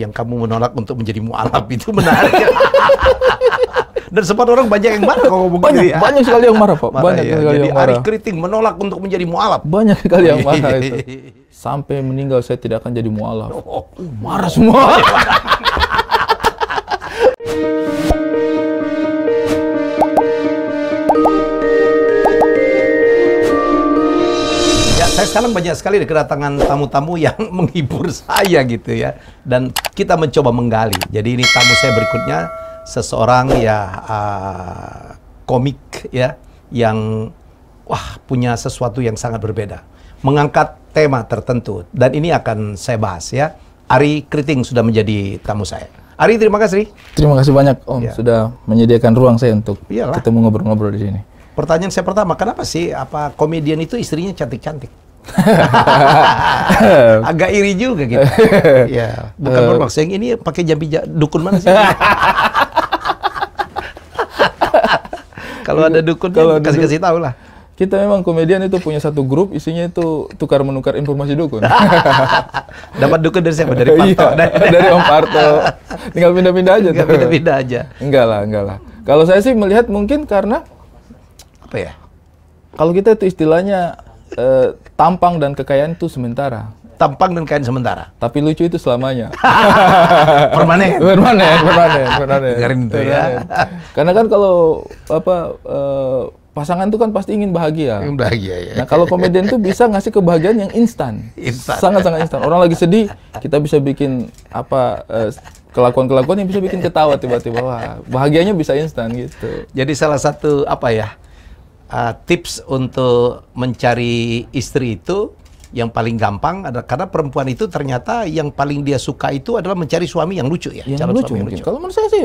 yang kamu menolak untuk menjadi mualaf itu menarik. Dan sempat orang banyak yang marah kalau ngomong banyak, gitu ya. Banyak sekali yang marah, Pak. Marah, banyak ya. sekali Jadi yang marah. Ari Kriting menolak untuk menjadi mualaf. Banyak sekali yang marah itu. Sampai meninggal saya tidak akan jadi mualaf. Oh, oh. marah semua. Saya sekarang banyak sekali kedatangan tamu-tamu yang menghibur saya gitu ya. Dan kita mencoba menggali. Jadi ini tamu saya berikutnya seseorang ya uh, komik ya yang wah punya sesuatu yang sangat berbeda. Mengangkat tema tertentu dan ini akan saya bahas ya. Ari Kriting sudah menjadi tamu saya. Ari terima kasih. Terima kasih banyak Om ya. sudah menyediakan ruang saya untuk Iyalah. ketemu ngobrol-ngobrol di sini pertanyaan saya pertama, kenapa sih apa komedian itu istrinya cantik-cantik? Agak iri juga gitu. ya. Bukan uh. bermaksud yang ini pakai jambi dukun mana sih? kalau ada dukun kalau kasih kasih tahu lah. Kita memang komedian itu punya satu grup isinya itu tukar menukar informasi dukun. Dapat dukun dari siapa? Dari iya, Parto. dari Om Parto. Tinggal pindah-pindah aja. Tinggal pindah-pindah aja. Enggak lah, enggak lah. Kalau saya sih melihat mungkin karena apa ya? Kalau kita itu istilahnya Eh, tampang dan kekayaan itu sementara. Tampang dan kekayaan sementara. Tapi lucu itu selamanya. permanen. permanen, permanen, permanen. Dengarin itu ya. Karena kan kalau apa uh, pasangan itu kan pasti ingin bahagia. Ingin bahagia ya. Nah kalau komedian itu bisa ngasih kebahagiaan yang instan. Instan. Sangat-sangat instan. Orang lagi sedih, kita bisa bikin apa eh, kelakuan-kelakuan yang bisa bikin ketawa tiba-tiba. Wah, bahagianya bisa instan gitu. Jadi salah satu apa ya? uh, tips untuk mencari istri itu yang paling gampang adalah karena perempuan itu ternyata yang paling dia suka itu adalah mencari suami yang lucu ya. Yang lucu suami mungkin. Lucu. Kalau menurut saya sih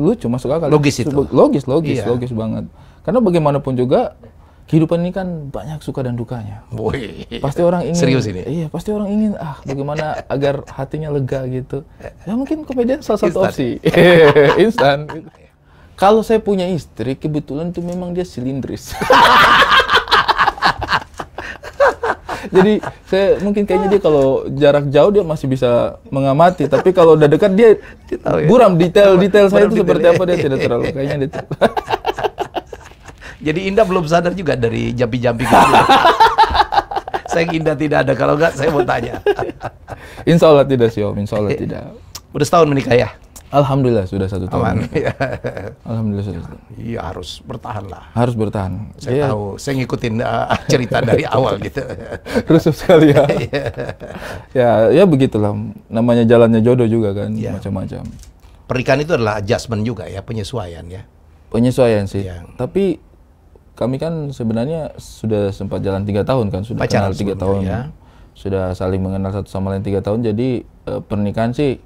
lucu masuk akal. Ya. Logis itu. Logis, logis, iya. logis banget. Karena bagaimanapun juga kehidupan ini kan banyak suka dan dukanya. Boy. Pasti orang ingin. Serius ini. Iya, pasti orang ingin ah bagaimana agar hatinya lega gitu. Ya mungkin komedian salah satu Instant. opsi. Instan. Kalau saya punya istri, kebetulan tuh memang dia silindris. Jadi saya mungkin kayaknya dia kalau jarak jauh dia masih bisa mengamati, tapi kalau udah dekat dia ya. buram detail-detail saya itu seperti apa dia tidak terlalu kayaknya dia. tidak. Jadi Indah belum sadar juga dari jampi-jampi gitu. saya Indah tidak ada kalau enggak saya mau tanya. Insya Allah tidak sih Om, Insya Allah tidak. Udah setahun menikah ya? Alhamdulillah sudah satu tahun. Aman. Alhamdulillah sudah. Iya harus bertahan lah. Harus bertahan. Saya ya. tahu, saya ngikutin uh, cerita dari awal gitu. Rusuh sekali ya. Iya. ya, ya begitulah. Namanya jalannya jodoh juga kan, ya. macam-macam. Pernikahan itu adalah adjustment juga ya, penyesuaian ya. Penyesuaian sih. Ya. Tapi kami kan sebenarnya sudah sempat jalan tiga tahun kan, sudah Pacaran kenal tiga tahun. Ya. Sudah saling mengenal satu sama lain tiga tahun, jadi uh, pernikahan sih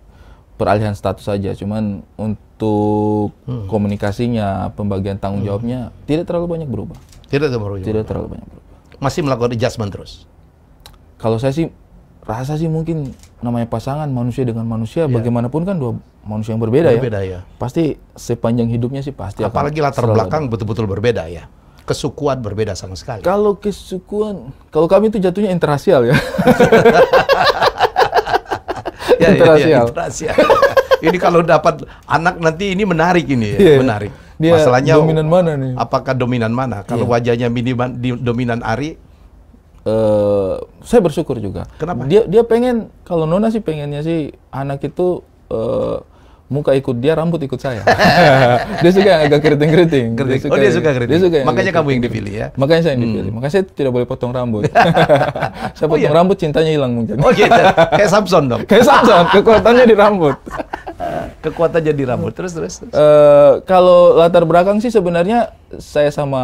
peralihan status saja cuman untuk hmm. komunikasinya pembagian tanggung hmm. jawabnya hmm. tidak terlalu banyak berubah tidak terlalu banyak tidak terlalu banyak berubah masih melakukan adjustment terus kalau saya sih rasa sih mungkin namanya pasangan manusia dengan manusia yeah. bagaimanapun kan dua manusia yang berbeda, ya. berbeda ya. ya pasti sepanjang hidupnya sih pasti apalagi latar belakang betul-betul berbeda ya kesukuan berbeda sama sekali kalau kesukuan kalau kami itu jatuhnya interasial ya ya, ya, Ya, internasional. ini kalau dapat anak nanti ini menarik ini ya, yeah. menarik. Dia Masalahnya dominan mana nih? Apakah dominan mana? Kalau yeah. wajahnya minimal di, dominan Ari uh, saya bersyukur juga. Kenapa? Dia dia pengen kalau Nona sih pengennya sih anak itu uh, muka ikut dia, rambut ikut saya. dia suka agak keriting-keriting. oh dia suka keriting. Dia suka Makanya kamu yang dipilih ya? Makanya saya yang hmm. dipilih. Hmm. Makanya saya tidak boleh potong rambut. saya oh, potong oh, iya? rambut cintanya hilang mungkin. Oh gitu. Kayak Samson dong. Kayak Samson, kekuatannya di rambut. kekuatannya di rambut. Terus terus. terus. Uh, kalau latar belakang sih sebenarnya saya sama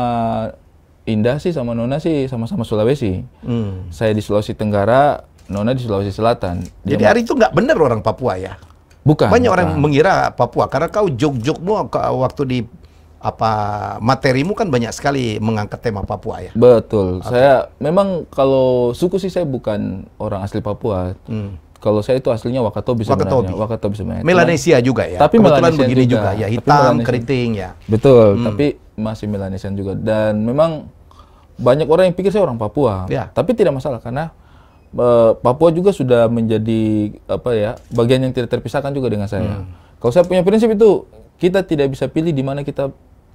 Indah sih sama Nona sih sama-sama Sulawesi. Hmm. Saya di Sulawesi Tenggara, Nona di Sulawesi Selatan. Dia Jadi hari itu nggak bener orang Papua ya? Bukan. Banyak bukan. orang mengira Papua karena kau jog-jogmu waktu di apa materimu kan banyak sekali mengangkat tema Papua ya. Betul. Okay. Saya memang kalau suku sih saya bukan orang asli Papua. Hmm. Kalau saya itu aslinya Wakatobi sebenarnya. Wakatobi, Wakatobi sebenarnya. Melanesia juga ya. Tapi kebetulan Melanesian begini juga, juga. ya hitam keriting ya. Betul, hmm. tapi masih Melanesian juga dan memang banyak orang yang pikir saya orang Papua. Ya. Tapi tidak masalah karena Eh, Papua juga sudah menjadi apa ya bagian yang tidak terpisahkan juga dengan saya. Hmm. Kalau saya punya prinsip itu kita tidak bisa pilih di mana kita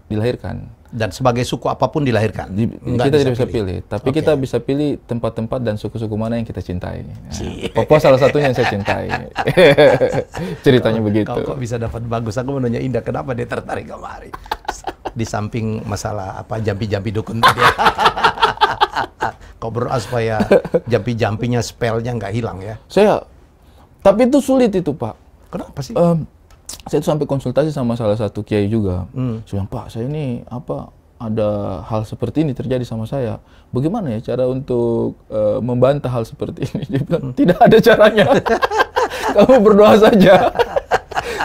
dilahirkan. Dan sebagai suku apapun dilahirkan. Di, kita bisa tidak bisa pilih, pilih. tapi okay. kita bisa pilih tempat-tempat dan suku-suku mana yang kita cintai. Nah, Papua salah satunya yang saya cintai. Ceritanya kau, begitu. Kau kok bisa dapat bagus? Aku menanya Indah kenapa dia tertarik kemari. Di samping masalah apa jampi-jampi dukun tadi. Kau berdoa supaya jampi-jampinya spellnya nggak hilang ya. Saya, tapi itu sulit itu Pak. Kenapa sih? Um, saya itu sampai konsultasi sama salah satu kiai juga. Hmm. Saya bilang, Pak, saya ini apa ada hal seperti ini terjadi sama saya. Bagaimana ya cara untuk uh, membantah hal seperti ini? Dia bilang, hmm. tidak ada caranya. Kamu berdoa saja.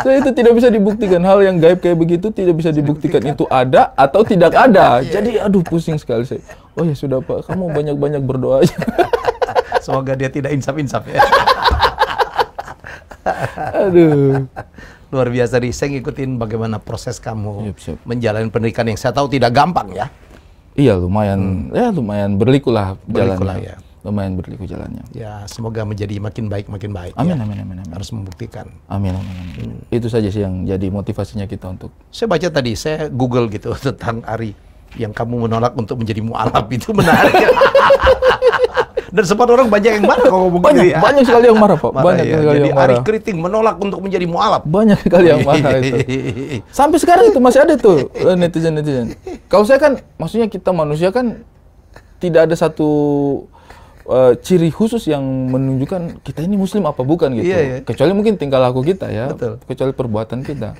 saya itu tidak bisa dibuktikan. Hal yang gaib kayak begitu tidak bisa dibuktikan. Itu ada atau tidak iya, ada. Iya, iya. Jadi, aduh pusing sekali saya. Oh ya sudah Pak, kamu banyak-banyak berdoa aja. Semoga dia tidak insaf-insaf ya. Aduh. Luar biasa nih, saya ngikutin bagaimana proses kamu yep, yep. menjalani pendidikan yang saya tahu tidak gampang ya. Iya lumayan, hmm. ya lumayan berliku lah berliku jalannya. ya. Lumayan berliku jalannya. Ya semoga menjadi makin baik makin baik. Ya. Amin ya. amin, amin amin. Harus membuktikan. Amin amin. amin. Hmm. Itu saja sih yang jadi motivasinya kita untuk. Saya baca tadi, saya Google gitu tentang Ari yang kamu menolak untuk menjadi mualaf itu menarik. Dan sempat orang banyak yang marah kalau ngomong banyak, gitu ya. Banyak sekali yang marah, Pak. Marah, banyak ya. sekali Jadi yang marah. Arif keriting menolak untuk menjadi mualaf. Banyak sekali yang marah itu. Sampai sekarang itu masih ada tuh eh, netizen-netizen. Kalau saya kan, maksudnya kita manusia kan tidak ada satu uh, ciri khusus yang menunjukkan kita ini muslim apa bukan gitu. Iya, iya. Kecuali mungkin tingkah laku kita ya, Betul. kecuali perbuatan kita.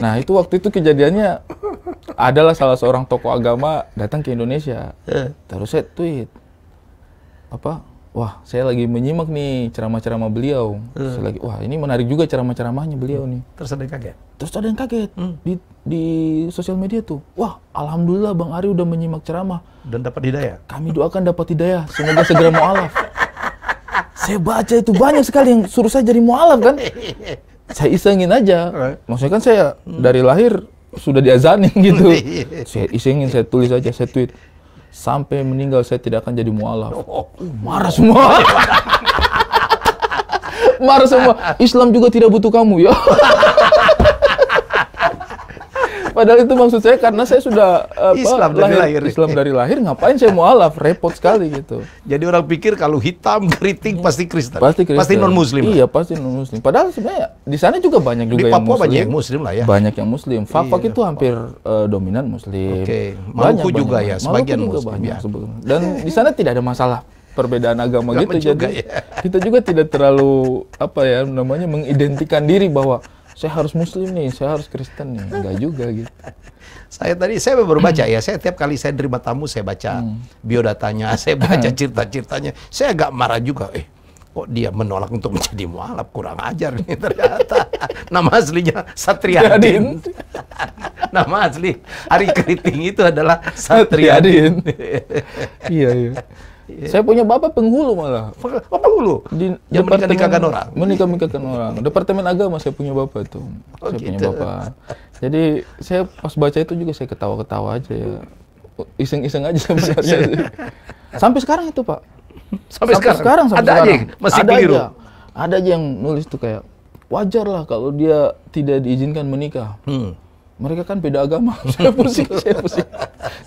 Nah itu waktu itu kejadiannya adalah salah seorang tokoh agama datang ke Indonesia. Eh. Terus saya tweet apa? Wah saya lagi menyimak nih ceramah-ceramah beliau. Terus eh. saya lagi wah ini menarik juga ceramah-ceramahnya beliau nih. Terus ada yang kaget. Terus ada yang kaget hmm. di di sosial media tuh. Wah alhamdulillah Bang Ari udah menyimak ceramah dan dapat hidayah. Kami doakan dapat hidayah. Semoga segera mualaf. saya baca itu banyak sekali yang suruh saya jadi mualaf kan saya isengin aja. Maksudnya kan saya dari lahir sudah diazani gitu. Iya. saya isengin, saya tulis aja, saya tweet. Sampai meninggal saya tidak akan jadi mualaf. Oh. Uh, marah semua. marah semua. Islam juga tidak butuh kamu ya. Padahal itu maksud saya karena saya sudah eh, apa, Islam dari lahir, lahir. Islam dari lahir, ngapain saya mau alaf? Repot sekali gitu. Jadi orang pikir kalau hitam keriting hmm. pasti Kristen. Pasti Kristen. Pasti non Muslim. Iya pasti non Muslim. Padahal sebenarnya di sana juga banyak juga di yang Papua Muslim. banyak yang Muslim lah ya. Banyak yang Muslim. Papua iya, itu hampir uh, dominan Muslim. Oke. Okay. Maluku banyak, juga banyak. ya sebagian Maluku Muslim banyak, ya. Dan di sana tidak ada masalah perbedaan agama, agama gitu. Juga, jadi ya. kita juga tidak terlalu apa ya namanya mengidentikan diri bahwa saya harus muslim nih, saya harus Kristen nih, enggak juga gitu. Saya tadi saya baru baca ya, saya tiap kali saya terima tamu saya baca hmm. biodatanya, saya baca hmm. cerita-ceritanya, saya agak marah juga. Eh, kok dia menolak untuk menjadi mualaf kurang ajar nih ternyata nama aslinya Satriadin nama asli Ari Keriting itu adalah Satriadin iya iya Iya. Saya punya bapak penghulu malah. Bapak oh, penghulu? Di yang menikah-nikahkan orang? Menikah-nikahkan orang. Departemen agama saya punya bapak itu. Oh, saya gitu. punya bapak. Jadi saya pas baca itu juga saya ketawa-ketawa aja ya. Iseng-iseng aja sebenarnya. Iya. Sampai sekarang itu Pak. Sampai, sampai sekarang? sekarang sampai ada sekarang. aja masih ada keliru? Aja. Ada aja yang nulis tuh kayak, wajar lah kalau dia tidak diizinkan menikah. Hmm mereka kan beda agama. saya pusing, saya pusing.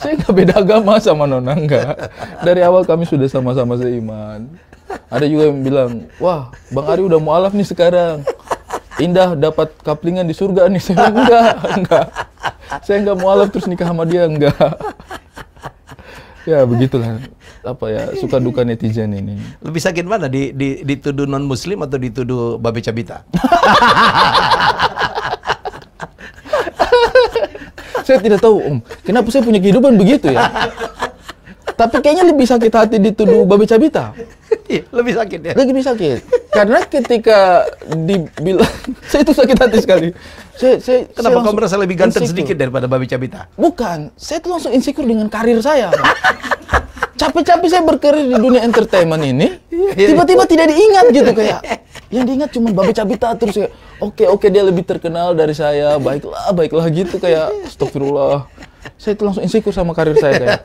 Saya nggak beda agama sama Nona, enggak. Dari awal kami sudah sama-sama seiman. Ada juga yang bilang, wah Bang Ari udah mualaf nih sekarang. Indah dapat kaplingan di surga nih. Saya bilang, enggak, enggak. Saya enggak mualaf terus nikah sama dia, enggak. Ya begitulah apa ya suka duka netizen ini. Lebih sakit mana di, di dituduh non muslim atau dituduh babi cabita? saya tidak tahu om, kenapa saya punya kehidupan begitu ya? Tapi kayaknya lebih sakit hati dituduh babi cabita. Iya, lebih sakit ya. Lebih sakit. Karena ketika dibilang saya itu sakit hati sekali. Saya, saya Kenapa saya kau merasa lebih ganteng insecure. sedikit daripada babi cabita? Bukan, saya itu langsung insecure dengan karir saya. Capek-capek saya berkarir di dunia entertainment ini, iya, iya. tiba-tiba tidak diingat gitu kayak yang diingat cuma babi cabita terus kayak oke oke dia lebih terkenal dari saya baiklah baiklah gitu kayak astagfirullah saya itu langsung insecure sama karir saya kayak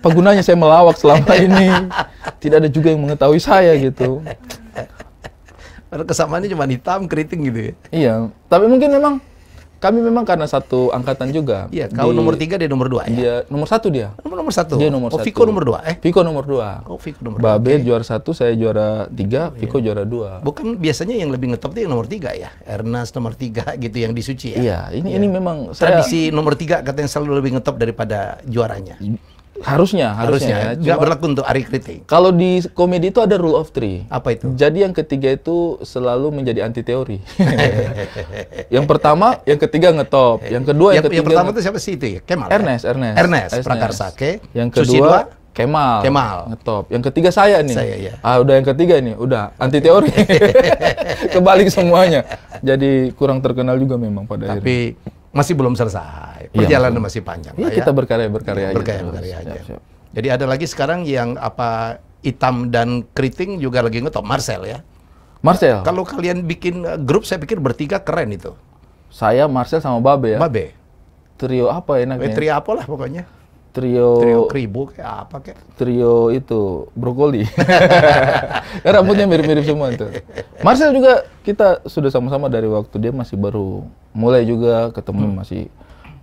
apa gunanya saya melawak selama ini tidak ada juga yang mengetahui saya gitu Padahal kesamaannya cuma hitam keriting gitu ya iya tapi mungkin memang kami memang karena satu angkatan juga. Iya, kau di, nomor tiga, dia nomor dua ya? Dia nomor satu dia. Nomor, nomor satu? Dia nomor oh, satu. Viko nomor dua eh? Viko nomor dua. Oh, Viko nomor dua. Babe okay. juara satu, saya juara tiga, oh, Viko iya. juara dua. Bukan biasanya yang lebih ngetop itu yang nomor tiga ya? Ernest nomor tiga gitu yang disuci. ya? Iya, ini, iya. ini memang Tradisi saya... nomor tiga katanya selalu lebih ngetop daripada juaranya. Harusnya, harusnya. harusnya. Ya. Ya. Gak berlaku untuk Ari Kritik. Kalau di komedi itu ada rule of three. Apa itu? Jadi yang ketiga itu selalu menjadi anti teori. yang pertama, yang ketiga ngetop. Yang kedua, yang, yang ketiga. Yang pertama itu siapa sih itu ya? Kemal. Ernest, ya? Ernest. Ernest, Ernest. Prakarsake. Yang kedua, Kemal. Kemal. Ngetop. Yang ketiga saya nih. Saya ya. Ah, udah yang ketiga ini udah anti teori. Kebalik semuanya. Jadi kurang terkenal juga memang pada Tapi, akhirnya. Tapi masih belum selesai. Iya, Perjalanan ya. masih panjang. Iya, ya, kita berkarya berkarya. Berkarya aja. berkarya aja. Siap, siap. Jadi ada lagi sekarang yang apa hitam dan keriting juga lagi ngetop Marcel ya. Marcel. Kalau kalian bikin eh, grup saya pikir bertiga keren itu. Saya Marcel sama Babe ya. Babe. Trio apa enaknya? Eh, trio apa lah pokoknya trio trio kribo kayak apa kayak trio itu brokoli ya, rambutnya mirip-mirip semua itu Marcel juga kita sudah sama-sama dari waktu dia masih baru mulai juga ketemu hmm. masih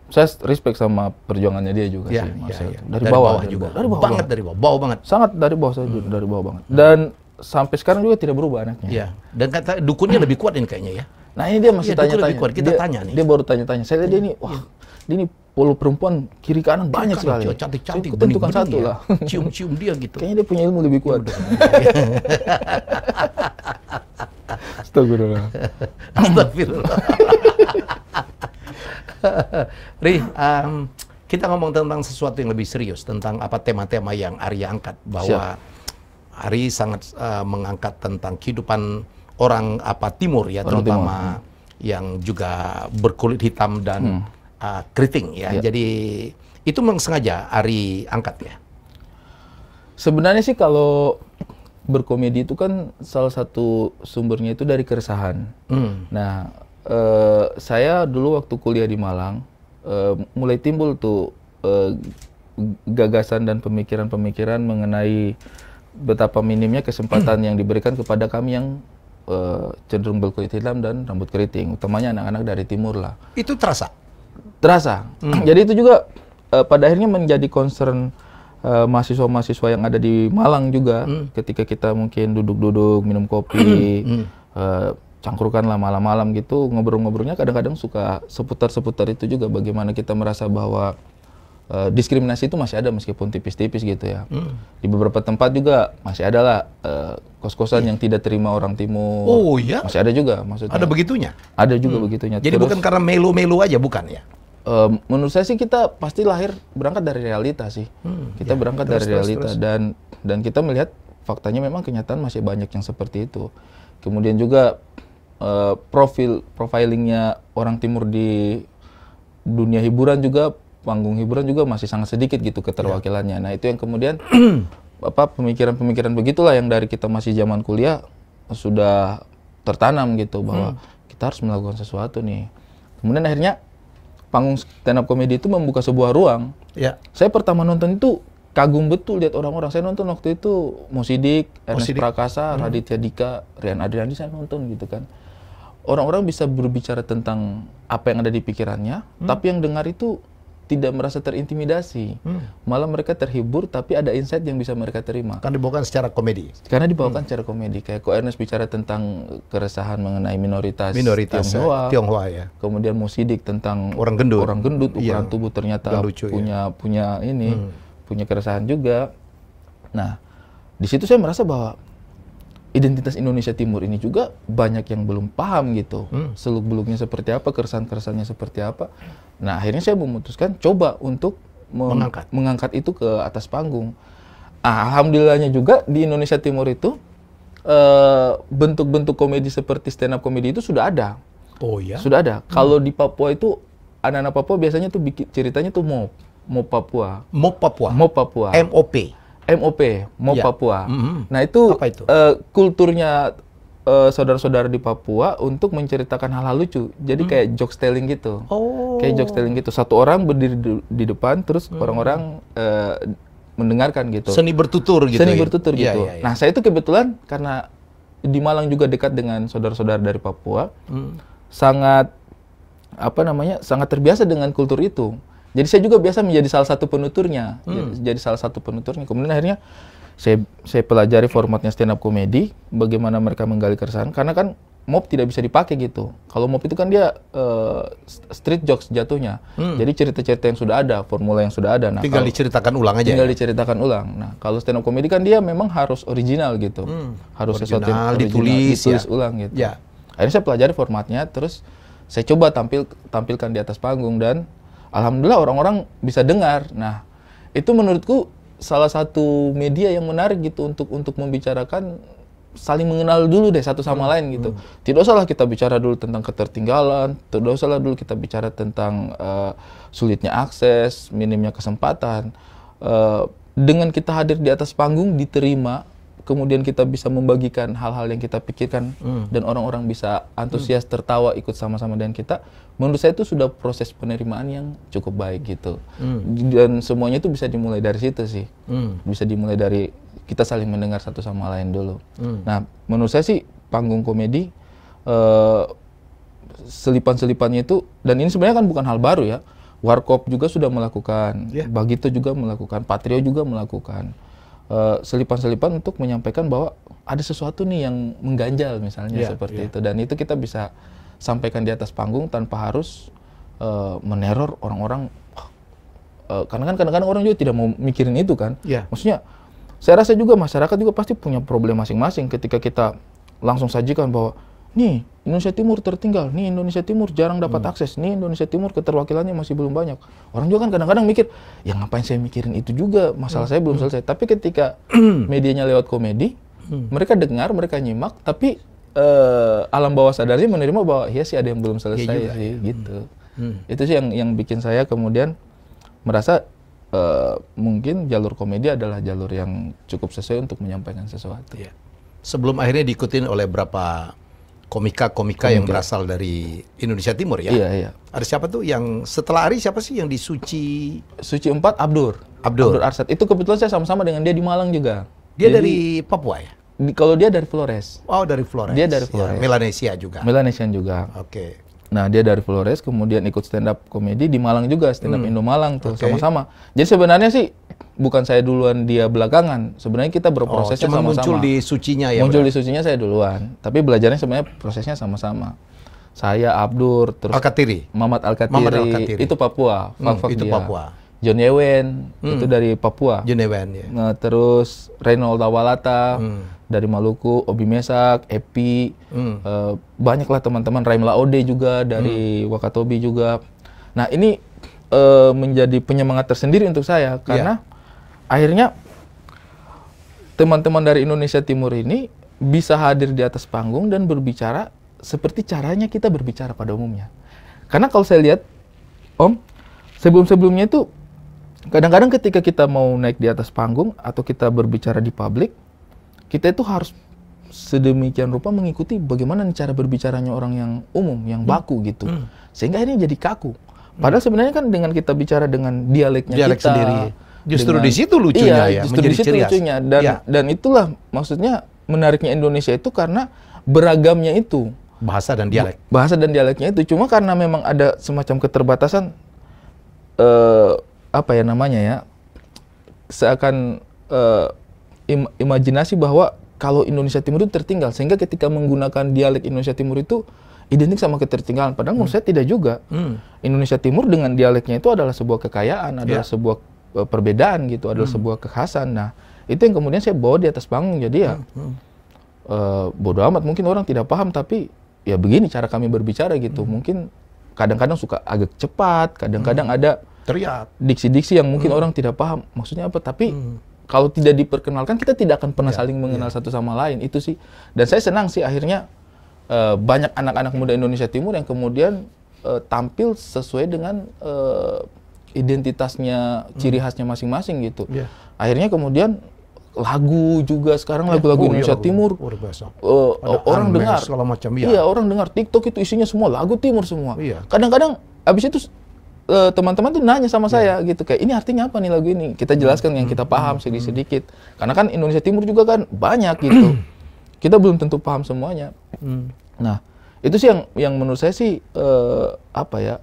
saya respect sama perjuangannya dia juga ya, sih ya, Marcel ya, dari, dari bawah, bawah juga dari bawah banget dari bawah bawah banget sangat dari bawah saya hmm. dari bawah banget dan sampai sekarang juga tidak berubah anaknya ya dan kata dukunnya lebih kuat ini kayaknya ya nah ini dia masih iya, tanya-tanya ya, kita dia, tanya nih dia baru tanya-tanya saya lihat dia iya. ini wah dia ini polo perempuan kiri kanan banyak kan, sekali. Cantik-cantik, so, tentukan satu ya. lah. Cium-cium dia gitu. Kayaknya dia punya ilmu lebih kuat. Astagfirullah. Astagfirullah. Ri, um, kita ngomong tentang sesuatu yang lebih serius tentang apa tema-tema yang Arya angkat bahwa Siap. Ari sangat uh, mengangkat tentang kehidupan orang apa timur ya orang terutama timur. yang juga berkulit hitam dan hmm uh, keriting ya. ya. Jadi itu memang sengaja Ari angkat ya. Sebenarnya sih kalau berkomedi itu kan salah satu sumbernya itu dari keresahan. Hmm. Nah, eh, saya dulu waktu kuliah di Malang eh, mulai timbul tuh eh, gagasan dan pemikiran-pemikiran mengenai betapa minimnya kesempatan hmm. yang diberikan kepada kami yang eh, cenderung berkulit hitam dan rambut keriting, utamanya anak-anak dari timur lah. Itu terasa terasa. Hmm. Jadi itu juga uh, pada akhirnya menjadi concern mahasiswa eh, mahasiswa-mahasiswa yang ada di Malang juga hmm. ketika kita mungkin duduk-duduk minum kopi hmm. uh, cangkrukan lah malam-malam gitu ngobrol-ngobrolnya kadang-kadang suka seputar-seputar itu juga bagaimana kita merasa bahwa uh, diskriminasi itu masih ada meskipun tipis-tipis gitu ya. Hmm. Di beberapa tempat juga masih ada lah uh, kos-kosan yang tidak terima orang timur. Oh iya. Masih ada juga maksudnya. Ada begitunya? Ada juga hmm. begitunya. Jadi Terus, bukan karena melu-melu aja bukan ya? um, menurut saya sih kita pasti lahir berangkat dari realita sih. Hmm, kita ya, berangkat terus, dari terus, realita terus. dan dan kita melihat faktanya memang kenyataan masih banyak yang seperti itu. Kemudian juga uh, profil profilingnya orang timur di dunia hiburan juga panggung hiburan juga masih sangat sedikit gitu keterwakilannya. Ya. Nah, itu yang kemudian apa pemikiran-pemikiran begitulah yang dari kita masih zaman kuliah sudah tertanam gitu bahwa hmm. kita harus melakukan sesuatu nih. Kemudian akhirnya panggung stand up comedy itu membuka sebuah ruang. Ya. Saya pertama nonton itu kagum betul lihat orang-orang. Saya nonton waktu itu Musidik, Ernest Mosidik. Prakasa, hmm. Raditya Dika, Rian Adriandi saya nonton gitu kan. Orang-orang bisa berbicara tentang apa yang ada di pikirannya, hmm. tapi yang dengar itu tidak merasa terintimidasi, hmm. malah mereka terhibur tapi ada insight yang bisa mereka terima. Karena dibawakan secara komedi. Karena dibawakan hmm. secara komedi kayak kok Ernest bicara tentang keresahan mengenai minoritas, minoritas eh, Tionghoa, ya. Tionghoa ya. Kemudian Musidik tentang orang gendut, orang gendut ukuran yang tubuh ternyata lucu, ya. punya ya. punya ini, hmm. punya keresahan juga. Nah, di situ saya merasa bahwa identitas Indonesia Timur ini juga banyak yang belum paham gitu hmm. seluk beluknya seperti apa keresan-keresannya seperti apa nah akhirnya saya memutuskan coba untuk mengangkat mengangkat itu ke atas panggung ah, alhamdulillahnya juga di Indonesia Timur itu eh, bentuk-bentuk uh, komedi seperti stand up komedi itu sudah ada oh ya sudah ada hmm. kalau di Papua itu anak-anak Papua biasanya tuh ceritanya tuh mau Mop Papua. Mop Papua. Mop Papua. MOP. MOP, Mau ya. Papua. Mm -hmm. Nah itu, Apa itu? Uh, kulturnya eh, saudara-saudara uh, di Papua untuk menceritakan hal-hal lucu. Jadi hmm. kayak jokstelling telling gitu. Oh. Kayak joke telling gitu. Satu orang berdiri di, depan, terus mm-hmm. orang-orang hmm. uh, mendengarkan gitu. Seni bertutur gitu. Seni ya? bertutur iya, gitu. Ya, ya. Nah saya itu kebetulan karena di Malang juga dekat dengan saudara-saudara dari Papua, mm. sangat apa namanya, sangat terbiasa dengan kultur itu. Jadi saya juga biasa menjadi salah satu penuturnya, hmm. jadi salah satu penuturnya. Kemudian akhirnya saya saya pelajari formatnya stand up comedy, bagaimana mereka menggali keresahan karena kan mob tidak bisa dipakai gitu. Kalau mob itu kan dia uh, street jokes jatuhnya. Hmm. Jadi cerita-cerita yang sudah ada, formula yang sudah ada. Nah, tinggal kalau, diceritakan ulang aja. Tinggal ya? diceritakan ulang. Nah, kalau stand up comedy kan dia memang harus original gitu. Hmm. Harus original, sesuatu yang original, ditulis, ditulis ya. ulang gitu. Ya. Akhirnya saya pelajari formatnya, terus saya coba tampil tampilkan di atas panggung dan alhamdulillah orang-orang bisa dengar. Nah, itu menurutku salah satu media yang menarik gitu untuk untuk membicarakan saling mengenal dulu deh satu sama hmm. lain gitu. Hmm. Tidak usahlah kita bicara dulu tentang ketertinggalan, tidak usahlah dulu kita bicara tentang uh, sulitnya akses, minimnya kesempatan. Uh, dengan kita hadir di atas panggung diterima kemudian kita bisa membagikan hal-hal yang kita pikirkan hmm. dan orang-orang bisa antusias hmm. tertawa ikut sama-sama dengan kita menurut saya itu sudah proses penerimaan yang cukup baik gitu hmm. dan semuanya itu bisa dimulai dari situ sih hmm. bisa dimulai dari kita saling mendengar satu sama lain dulu hmm. nah menurut saya sih panggung komedi uh, selipan-selipannya itu dan ini sebenarnya kan bukan hal baru ya Warkop juga sudah melakukan, yeah. Bagito juga melakukan, Patrio juga melakukan. Eh, selipan-selipan uh, untuk menyampaikan bahwa ada sesuatu nih yang mengganjal misalnya yeah, seperti yeah. itu dan itu kita bisa sampaikan di atas panggung tanpa harus uh, meneror orang-orang uh, karena kan kadang-kadang orang juga tidak mau mikirin itu kan yeah. maksudnya saya rasa juga masyarakat juga pasti punya problem masing-masing ketika kita langsung sajikan bahwa nih Indonesia Timur tertinggal, nih Indonesia Timur jarang dapat hmm. akses, nih Indonesia Timur keterwakilannya masih belum banyak. Orang juga kan kadang-kadang mikir, ya ngapain saya mikirin itu juga, masalah hmm. saya belum hmm. selesai. Tapi ketika hmm. medianya lewat komedi, hmm. mereka dengar, mereka nyimak, tapi uh, alam bawah sadarnya menerima bahwa ya sih ada yang belum selesai ya sih, ya. gitu. Hmm. hmm. Itu sih yang yang bikin saya kemudian merasa uh, mungkin jalur komedi adalah jalur yang cukup sesuai untuk menyampaikan sesuatu. Ya. Sebelum akhirnya diikutin oleh berapa komika-komika yang berasal dari Indonesia Timur ya. Iya, iya. Ada siapa tuh yang setelah Ari siapa sih yang di Suci Suci 4 Abdur. Abdur. Abdur Arsad. Itu kebetulan saya sama-sama dengan dia di Malang juga. Dia Jadi, dari Papua ya? Di, kalau dia dari Flores. Oh, dari Flores. Dia dari Flores. Ya, Melanesia juga. Melanesian juga. Oke. Okay. Nah, dia dari Flores kemudian ikut stand up komedi di Malang juga, stand up hmm. Indo Malang tuh sama-sama. Okay. Jadi sebenarnya sih bukan saya duluan dia belakangan. Sebenarnya kita berproses oh, sama-sama. Oh, muncul di sucinya ya. Muncul benar? di sucinya saya duluan, tapi belajarnya sebenarnya prosesnya sama-sama. Saya Abdur terus Alkatiri. Mamat Alkatiri, Mamat itu Papua, hmm, itu dia. Papua. John Ewen hmm. itu dari Papua. John Ewen ya. Nah, terus Reynold Awalata hmm. dari Maluku, Obi Mesak, Epi, hmm. uh, banyaklah teman-teman Raimla Ode juga dari hmm. Wakatobi juga. Nah, ini uh, menjadi penyemangat tersendiri untuk saya ya. karena yeah. akhirnya teman-teman dari Indonesia Timur ini bisa hadir di atas panggung dan berbicara seperti caranya kita berbicara pada umumnya. Karena kalau saya lihat, Om, sebelum-sebelumnya itu Kadang-kadang ketika kita mau naik di atas panggung atau kita berbicara di publik, kita itu harus sedemikian rupa mengikuti bagaimana cara berbicaranya orang yang umum, yang hmm. baku gitu. hmm. gitu. Sehingga ini jadi kaku. Hmm. Padahal sebenarnya kan dengan kita bicara dengan dialeknya Dialek kita sendiri. Justru dengan, di situ lucunya iya, ya, justru menjadi di situ cerias. lucunya dan ya. dan itulah maksudnya menariknya Indonesia itu karena beragamnya itu bahasa dan dialek. Bahasa dan dialeknya itu cuma karena memang ada semacam keterbatasan uh, apa ya namanya ya seakan uh, im imajinasi bahwa kalau Indonesia Timur itu tertinggal sehingga ketika menggunakan dialek Indonesia Timur itu identik sama ketertinggalan padahal menurut hmm. saya tidak juga hmm. Indonesia Timur dengan dialeknya itu adalah sebuah kekayaan adalah yeah. sebuah eh, perbedaan gitu adalah hmm. sebuah kekhasan nah itu yang kemudian saya bawa di atas panggung jadi ya hmm. Uh, hmm. eh, bodoh amat mungkin orang tidak paham tapi ya begini cara kami berbicara gitu hmm. mungkin kadang-kadang suka agak cepat kadang-kadang hmm. ada teriak diksi-diksi yang mungkin hmm. orang tidak paham maksudnya apa tapi hmm. kalau tidak diperkenalkan kita tidak akan pernah ya, saling mengenal ya. satu sama lain itu sih dan saya senang sih akhirnya uh, banyak anak-anak muda Indonesia Timur yang kemudian uh, tampil sesuai dengan uh, identitasnya ciri hmm. khasnya masing-masing gitu ya. akhirnya kemudian lagu juga sekarang ya, lagu-lagu ya, Indonesia iya, lagu, Timur uh, orang dengar macam ya. Iya, orang dengar TikTok itu isinya semua lagu timur semua. kadang iya. Kadang-kadang habis itu teman-teman uh, tuh nanya sama iya. saya yeah. gitu kayak ini artinya apa nih lagu ini kita jelaskan yang kita hmm. paham sedikit-sedikit hmm. karena kan Indonesia Timur juga kan banyak gitu kita belum tentu paham semuanya hmm. nah itu sih yang yang menurut saya sih uh, apa ya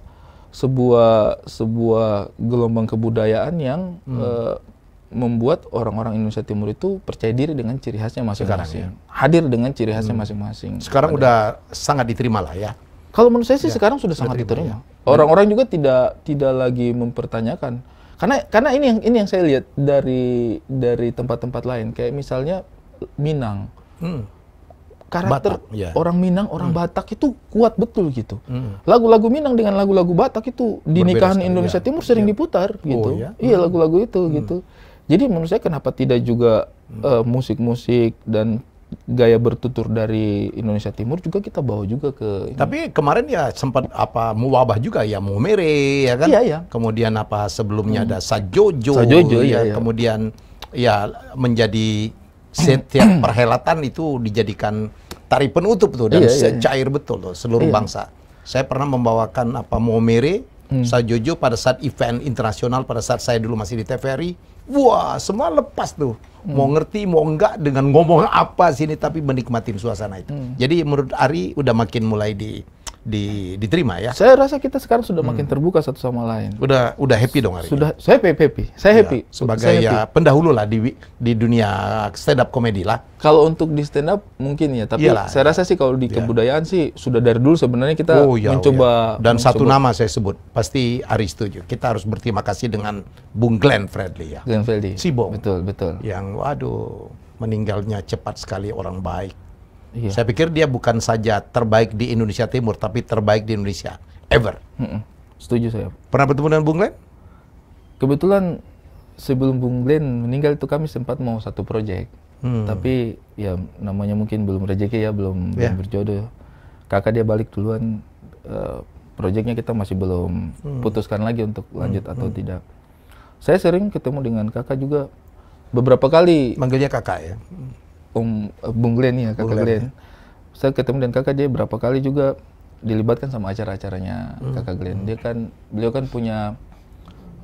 sebuah sebuah gelombang kebudayaan yang hmm. uh, membuat orang-orang Indonesia Timur itu percaya diri dengan ciri khasnya masing-masing. Ya. Hadir dengan ciri khasnya masing-masing. Sekarang Ada. udah sangat diterima lah ya. Kalau menurut saya sih ya, sekarang sudah sangat diterima. Iya. Orang-orang juga tidak tidak lagi mempertanyakan. Karena karena ini yang ini yang saya lihat dari dari tempat-tempat lain kayak misalnya Minang. Hmm. Karakter Batak, ya. orang Minang, orang hmm. Batak itu kuat betul gitu. Hmm. Lagu-lagu hmm. Minang dengan lagu-lagu Batak itu di nikahan Indonesia ya. Timur sering ya. diputar oh, gitu. Oh, ya? Iya, iya hmm. lagu-lagu itu gitu. hmm. gitu. Jadi menurut saya kenapa tidak juga musik hmm. uh, eh, musik -musik dan gaya bertutur dari Indonesia Timur juga kita bawa juga ke tapi kemarin ya sempat apa mewabah juga ya Mumere ya kan iya, iya. kemudian apa sebelumnya hmm. ada Sajojo, Sajojo iya, ya iya, kemudian ya menjadi setiap perhelatan itu dijadikan tari penutup tuh dan iya, iya. iya. cair betul loh seluruh iya. bangsa saya pernah membawakan apa Mumere hmm. Sajojo pada saat event internasional pada saat saya dulu masih di TVRI Wah, semua lepas tuh. Hmm. Mau ngerti, mau enggak, dengan ngomong apa sini, tapi menikmati suasana itu. Hmm. Jadi menurut Ari udah makin mulai di di, diterima ya. Saya rasa kita sekarang sudah hmm. makin terbuka satu sama lain. Udah udah happy dong hari sudah, ini. Sudah saya happy happy. Saya iya, happy. Ya, sebagai saya ya, happy. pendahulu lah di di dunia stand up komedi lah. Kalau untuk di stand up mungkin ya, tapi Yalah, saya rasa sih kalau di ya. kebudayaan sih sudah dari dulu sebenarnya kita oh, ya, mencoba oh, ya. dan mencoba. satu nama saya sebut pasti Aris setuju. Kita harus berterima kasih dengan Bung Glenn Fredly ya. Glenn Fredly. Bung. Betul, betul. Yang waduh meninggalnya cepat sekali orang baik Iya. Saya pikir dia bukan saja terbaik di Indonesia Timur, tapi terbaik di Indonesia ever. Setuju saya. Pernah bertemu dengan Bung Glenn? Kebetulan sebelum Bung Glenn meninggal itu kami sempat mau satu proyek, hmm. tapi ya namanya mungkin belum rezeki ya, belum, yeah. belum berjodoh. Kakak dia balik duluan, uh, eh, proyeknya kita masih belum hmm. putuskan lagi untuk hmm. lanjut hmm. atau hmm. tidak. Saya sering ketemu dengan kakak juga beberapa kali. Manggilnya kakak ya. Om eh, Bung Glenn ya kakak Bung Glenn. Glenn. Ya. Saya ketemu dengan kakak dia berapa kali juga dilibatkan sama acara-acaranya hmm. kakak Glenn. Dia kan beliau kan punya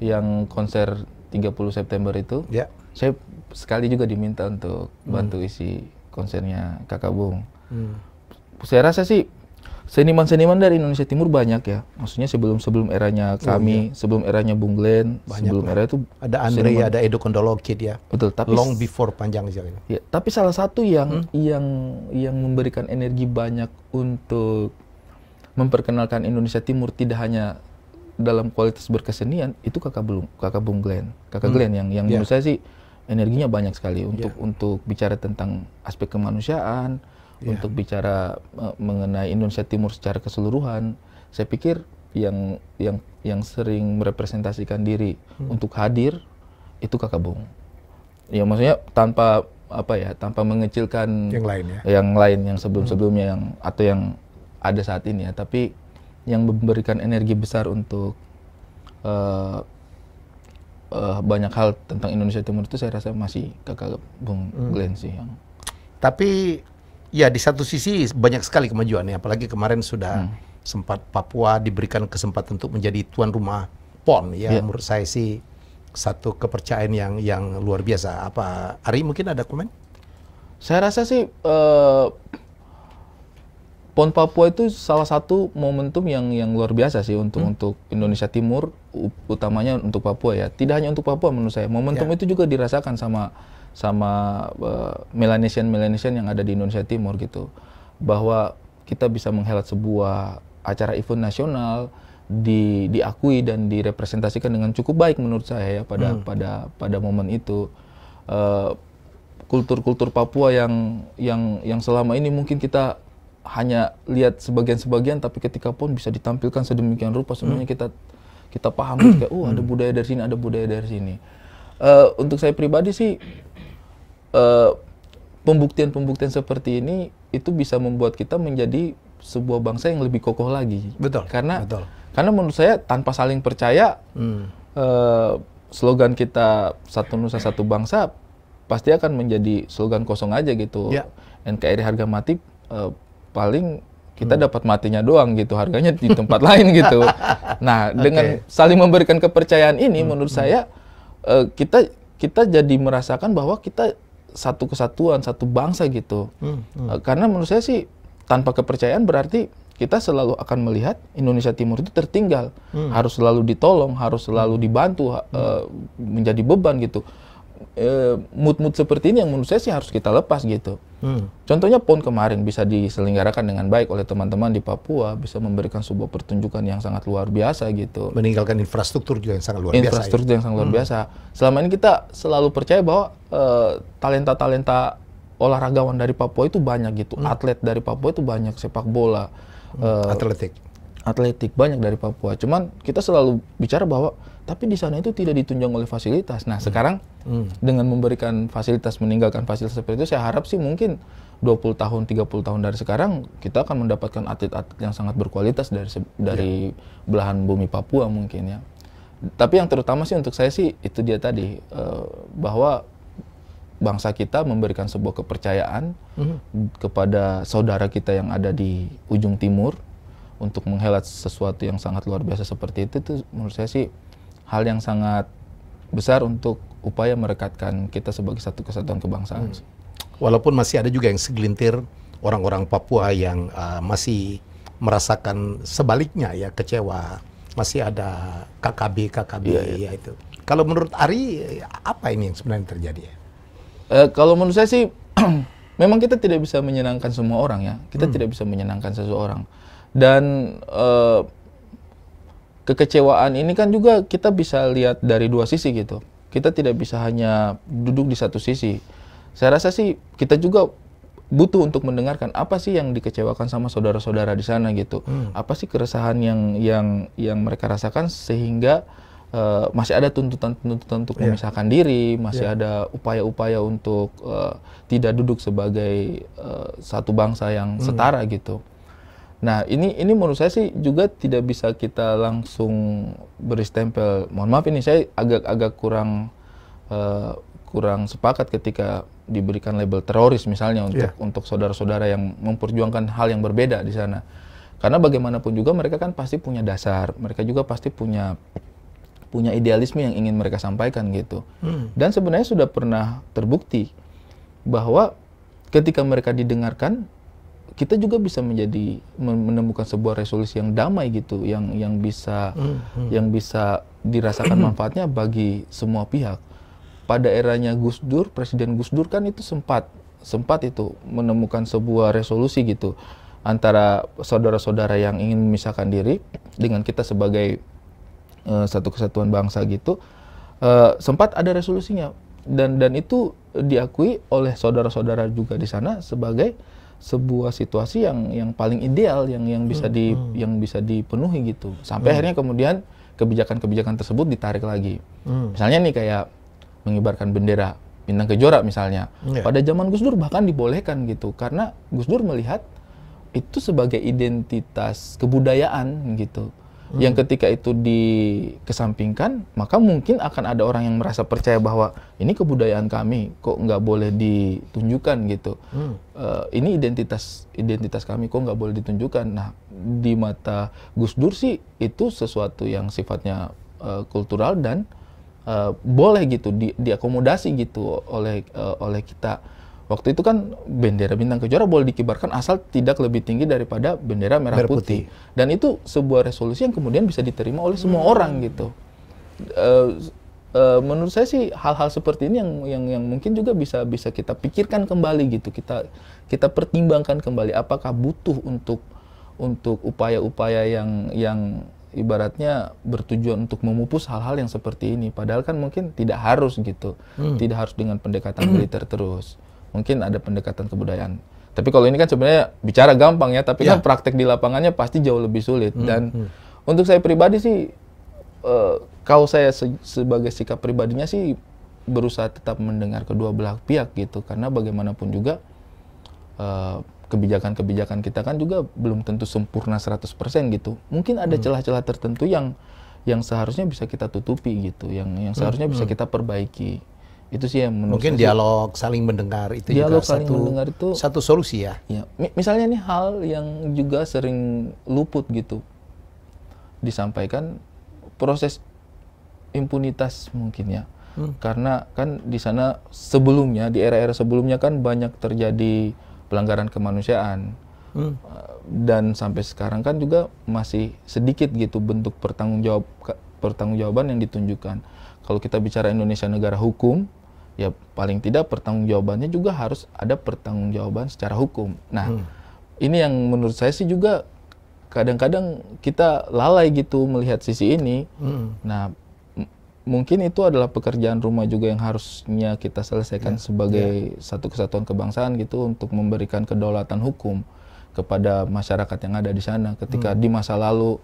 yang konser 30 September itu. Ya. Saya sekali juga diminta untuk hmm. bantu hmm. isi konsernya kakak Bung. Hmm. Saya rasa sih seniman-seniman dari Indonesia Timur banyak ya. Maksudnya sebelum sebelum eranya oh, kami, oh, iya. sebelum eranya Bung Glenn, sebelum lah. era itu ada Andre, seniman. ada Edo Kondolokid ya. Betul, tapi long before panjang sekali. Ya, tapi salah satu yang hmm? yang yang memberikan energi banyak untuk memperkenalkan Indonesia Timur tidak hanya dalam kualitas berkesenian itu kakak Bung kakak Bung Glenn, kakak hmm. Glenn yang yang yeah. menurut saya sih energinya banyak sekali untuk yeah. untuk bicara tentang aspek kemanusiaan, yeah. untuk bicara eh, mengenai Indonesia Timur secara keseluruhan, saya pikir yang yang yang sering merepresentasikan diri hmm. untuk hadir itu Kakak Bung. Ya maksudnya tanpa apa ya, tanpa mengecilkan yang lain ya. Yang lain yang sebelum-sebelumnya hmm. yang atau yang ada saat ini ya, tapi yang memberikan energi besar untuk uh, uh, banyak hal tentang Indonesia Timur itu saya rasa masih Kakak Bung hmm. Glenn sih yang tapi Ya di satu sisi banyak sekali kemajuan ya, apalagi kemarin sudah hmm. sempat Papua diberikan kesempatan untuk menjadi tuan rumah PON ya. Yeah. Menurut saya sih satu kepercayaan yang yang luar biasa. Apa Ari mungkin ada komen? Saya rasa sih uh, PON Papua itu salah satu momentum yang yang luar biasa sih untuk hmm. untuk Indonesia Timur utamanya untuk Papua ya. Tidak hanya untuk Papua menurut saya. Momentum yeah. itu juga dirasakan sama sama uh, e, Melanesian Melanesian yang ada di Indonesia Timur gitu bahwa kita bisa menghelat sebuah acara event nasional di diakui dan direpresentasikan dengan cukup baik menurut saya ya pada hmm. pada pada momen itu e, kultur-kultur uh, Papua yang yang yang selama ini mungkin kita hanya lihat sebagian-sebagian tapi ketika pun bisa ditampilkan sedemikian rupa hmm. semuanya kita kita paham gitu kayak oh ada hmm. budaya dari sini ada budaya dari sini uh, untuk saya pribadi sih Eh, pembuktian-pembuktian seperti ini itu bisa membuat kita menjadi sebuah bangsa yang lebih kokoh lagi. Betul. Karena betul. karena menurut saya tanpa saling percaya hmm. uh, slogan kita satu nusa satu bangsa pasti akan menjadi slogan kosong aja gitu. Ya. NKRI harga mati uh, paling kita hmm. dapat matinya doang gitu, harganya di tempat lain gitu. Nah, dengan saling memberikan kepercayaan ini hmm. menurut hmm. saya uh, kita kita jadi merasakan bahwa kita satu kesatuan satu bangsa gitu hmm, hmm. Eh, karena menurut saya sih tanpa kepercayaan berarti kita selalu akan melihat Indonesia Timur itu tertinggal hmm. harus selalu ditolong harus selalu hmm. dibantu hmm. Eh, menjadi beban gitu Eh, mood-mood seperti ini yang menurut saya sih harus kita lepas gitu. Hmm. Contohnya PON kemarin bisa diselenggarakan dengan baik oleh teman-teman di Papua, bisa memberikan sebuah pertunjukan yang sangat luar biasa gitu. Meninggalkan infrastruktur juga yang sangat luar infrastruktur biasa. Infrastruktur gitu. yang sangat luar hmm. biasa. Selama ini kita selalu percaya bahwa eh, talenta-talenta uh, olahragawan dari Papua itu banyak gitu, hmm. atlet dari Papua itu banyak sepak bola, hmm. uh, atletik, atletik banyak dari Papua. Cuman kita selalu bicara bahwa tapi di sana itu tidak ditunjang oleh fasilitas. Nah, sekarang hmm. dengan memberikan fasilitas meninggalkan fasilitas seperti itu saya harap sih mungkin 20 tahun, 30 tahun dari sekarang kita akan mendapatkan atlet-atlet yang sangat berkualitas dari dari yeah. belahan bumi Papua mungkin ya. Tapi yang terutama sih untuk saya sih itu dia tadi uh, bahwa bangsa kita memberikan sebuah kepercayaan mm-hmm. kepada saudara kita yang ada di ujung timur untuk menghelat sesuatu yang sangat luar biasa seperti itu itu menurut saya sih hal yang sangat besar untuk upaya merekatkan kita sebagai satu kesatuan kebangsaan. Hmm. Walaupun masih ada juga yang segelintir orang-orang Papua yang uh, masih merasakan sebaliknya ya kecewa, masih ada KKB KKB ya, ya. ya itu. Kalau menurut Ari apa ini yang sebenarnya terjadi ya? Uh, kalau menurut saya sih memang kita tidak bisa menyenangkan semua orang ya. Kita hmm. tidak bisa menyenangkan seseorang. Dan uh, kekecewaan ini kan juga kita bisa lihat dari dua sisi gitu. Kita tidak bisa hanya duduk di satu sisi. Saya rasa sih kita juga butuh untuk mendengarkan apa sih yang dikecewakan sama saudara-saudara di sana gitu. Hmm. Apa sih keresahan yang yang yang mereka rasakan sehingga uh, masih ada tuntutan-tuntutan untuk yeah. memisahkan diri, masih yeah. ada upaya-upaya untuk uh, tidak duduk sebagai uh, satu bangsa yang hmm. setara gitu. Nah, ini ini menurut saya sih juga tidak bisa kita langsung beri stempel. Mohon maaf ini saya agak-agak kurang uh, kurang sepakat ketika diberikan label teroris misalnya untuk yeah. untuk saudara-saudara yang memperjuangkan hal yang berbeda di sana. Karena bagaimanapun juga mereka kan pasti punya dasar, mereka juga pasti punya punya idealisme yang ingin mereka sampaikan gitu. Hmm. Dan sebenarnya sudah pernah terbukti bahwa ketika mereka didengarkan kita juga bisa menjadi menemukan sebuah resolusi yang damai gitu yang yang bisa hmm. hmm. yang bisa dirasakan manfaatnya bagi semua pihak pada eranya Gus Dur presiden Gus Dur kan itu sempat sempat itu menemukan sebuah resolusi gitu antara saudara-saudara yang ingin memisahkan diri dengan kita sebagai uh, satu kesatuan bangsa gitu uh, sempat ada resolusinya dan dan itu diakui oleh saudara-saudara juga di sana sebagai sebuah situasi yang yang paling ideal yang yang bisa hmm, di hmm. yang bisa dipenuhi gitu sampai hmm. akhirnya kemudian kebijakan-kebijakan tersebut ditarik lagi hmm. misalnya nih kayak mengibarkan bendera bintang kejora misalnya yeah. pada zaman Gus Dur bahkan dibolehkan gitu karena Gus Dur melihat itu sebagai identitas kebudayaan gitu hmm. yang ketika itu dikesampingkan, maka mungkin akan ada orang yang merasa percaya bahwa ini kebudayaan kami, kok nggak boleh ditunjukkan gitu. Hmm. Uh, ini identitas identitas kami, kok nggak boleh ditunjukkan. Nah, di mata Gus Dur sih itu sesuatu yang sifatnya uh, kultural dan uh, boleh gitu di diakomodasi gitu oleh uh, oleh kita Waktu itu kan bendera bintang kejora boleh dikibarkan asal tidak lebih tinggi daripada bendera merah, putih. putih. Dan itu sebuah resolusi yang kemudian bisa diterima oleh semua hmm. orang gitu. Uh, uh, menurut saya sih hal-hal seperti ini yang yang yang mungkin juga bisa bisa kita pikirkan kembali gitu. Kita kita pertimbangkan kembali apakah butuh untuk untuk upaya-upaya yang yang ibaratnya bertujuan untuk memupus hal-hal yang seperti ini. Padahal kan mungkin tidak harus gitu, hmm. tidak harus dengan pendekatan militer terus mungkin ada pendekatan kebudayaan. Tapi kalau ini kan sebenarnya bicara gampang ya, tapi yeah. kan iya. praktek di lapangannya pasti jauh lebih sulit. Hmm. Dan hmm. untuk saya pribadi sih, uh, kalau saya se sebagai sikap pribadinya sih berusaha tetap mendengar kedua belah pihak gitu, karena bagaimanapun juga eh, kebijakan-kebijakan kita kan juga belum tentu sempurna 100% gitu. Mungkin ada hmm. celah-celah tertentu yang yang seharusnya bisa kita tutupi gitu, yang yang seharusnya hmm, bisa hmm. kita perbaiki itu sih yang menurut mungkin saya dialog saling mendengar itu dialog juga saling satu mendengar itu satu solusi ya. ya misalnya nih hal yang juga sering luput gitu disampaikan proses impunitas mungkin ya hmm. karena kan di sana sebelumnya di era-era sebelumnya kan banyak terjadi pelanggaran kemanusiaan hmm. Eh, dan sampai sekarang kan juga masih sedikit gitu bentuk pertanggungjawab pertanggungjawaban yang ditunjukkan kalau kita bicara Indonesia negara hukum ya paling tidak pertanggungjawabannya juga harus ada pertanggungjawaban secara hukum. Nah, hmm. ini yang menurut saya sih juga kadang-kadang kita lalai gitu melihat sisi ini. Hmm. Nah, mungkin itu adalah pekerjaan rumah juga yang harusnya kita selesaikan yeah. sebagai yeah. satu kesatuan kebangsaan gitu untuk memberikan kedaulatan hukum kepada masyarakat yang ada di sana ketika hmm. di masa lalu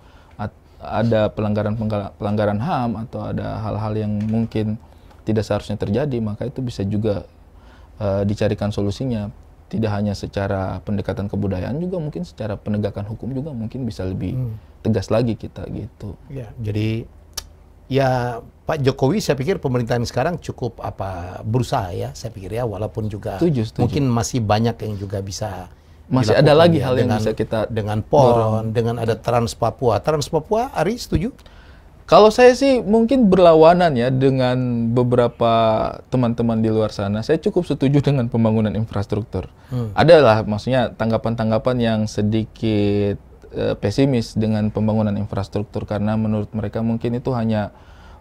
ada pelanggaran pelanggaran HAM atau ada hal-hal yang mungkin tidak seharusnya terjadi, maka itu bisa juga uh, dicarikan solusinya. Tidak hanya secara pendekatan kebudayaan juga mungkin secara penegakan hukum juga mungkin bisa lebih hmm. tegas lagi kita gitu. Ya, jadi ya Pak Jokowi saya pikir pemerintahan sekarang cukup apa berusaha ya saya pikir ya walaupun juga setuju, setuju. mungkin masih banyak yang juga bisa masih ada lagi ya, hal dengan, yang bisa kita dengan PON, dengan ada Trans Papua. Trans Papua Ari setuju? Kalau saya sih mungkin berlawanan ya dengan beberapa teman-teman di luar sana. Saya cukup setuju dengan pembangunan infrastruktur. Hmm. Adalah maksudnya tanggapan-tanggapan yang sedikit uh, pesimis dengan pembangunan infrastruktur karena menurut mereka mungkin itu hanya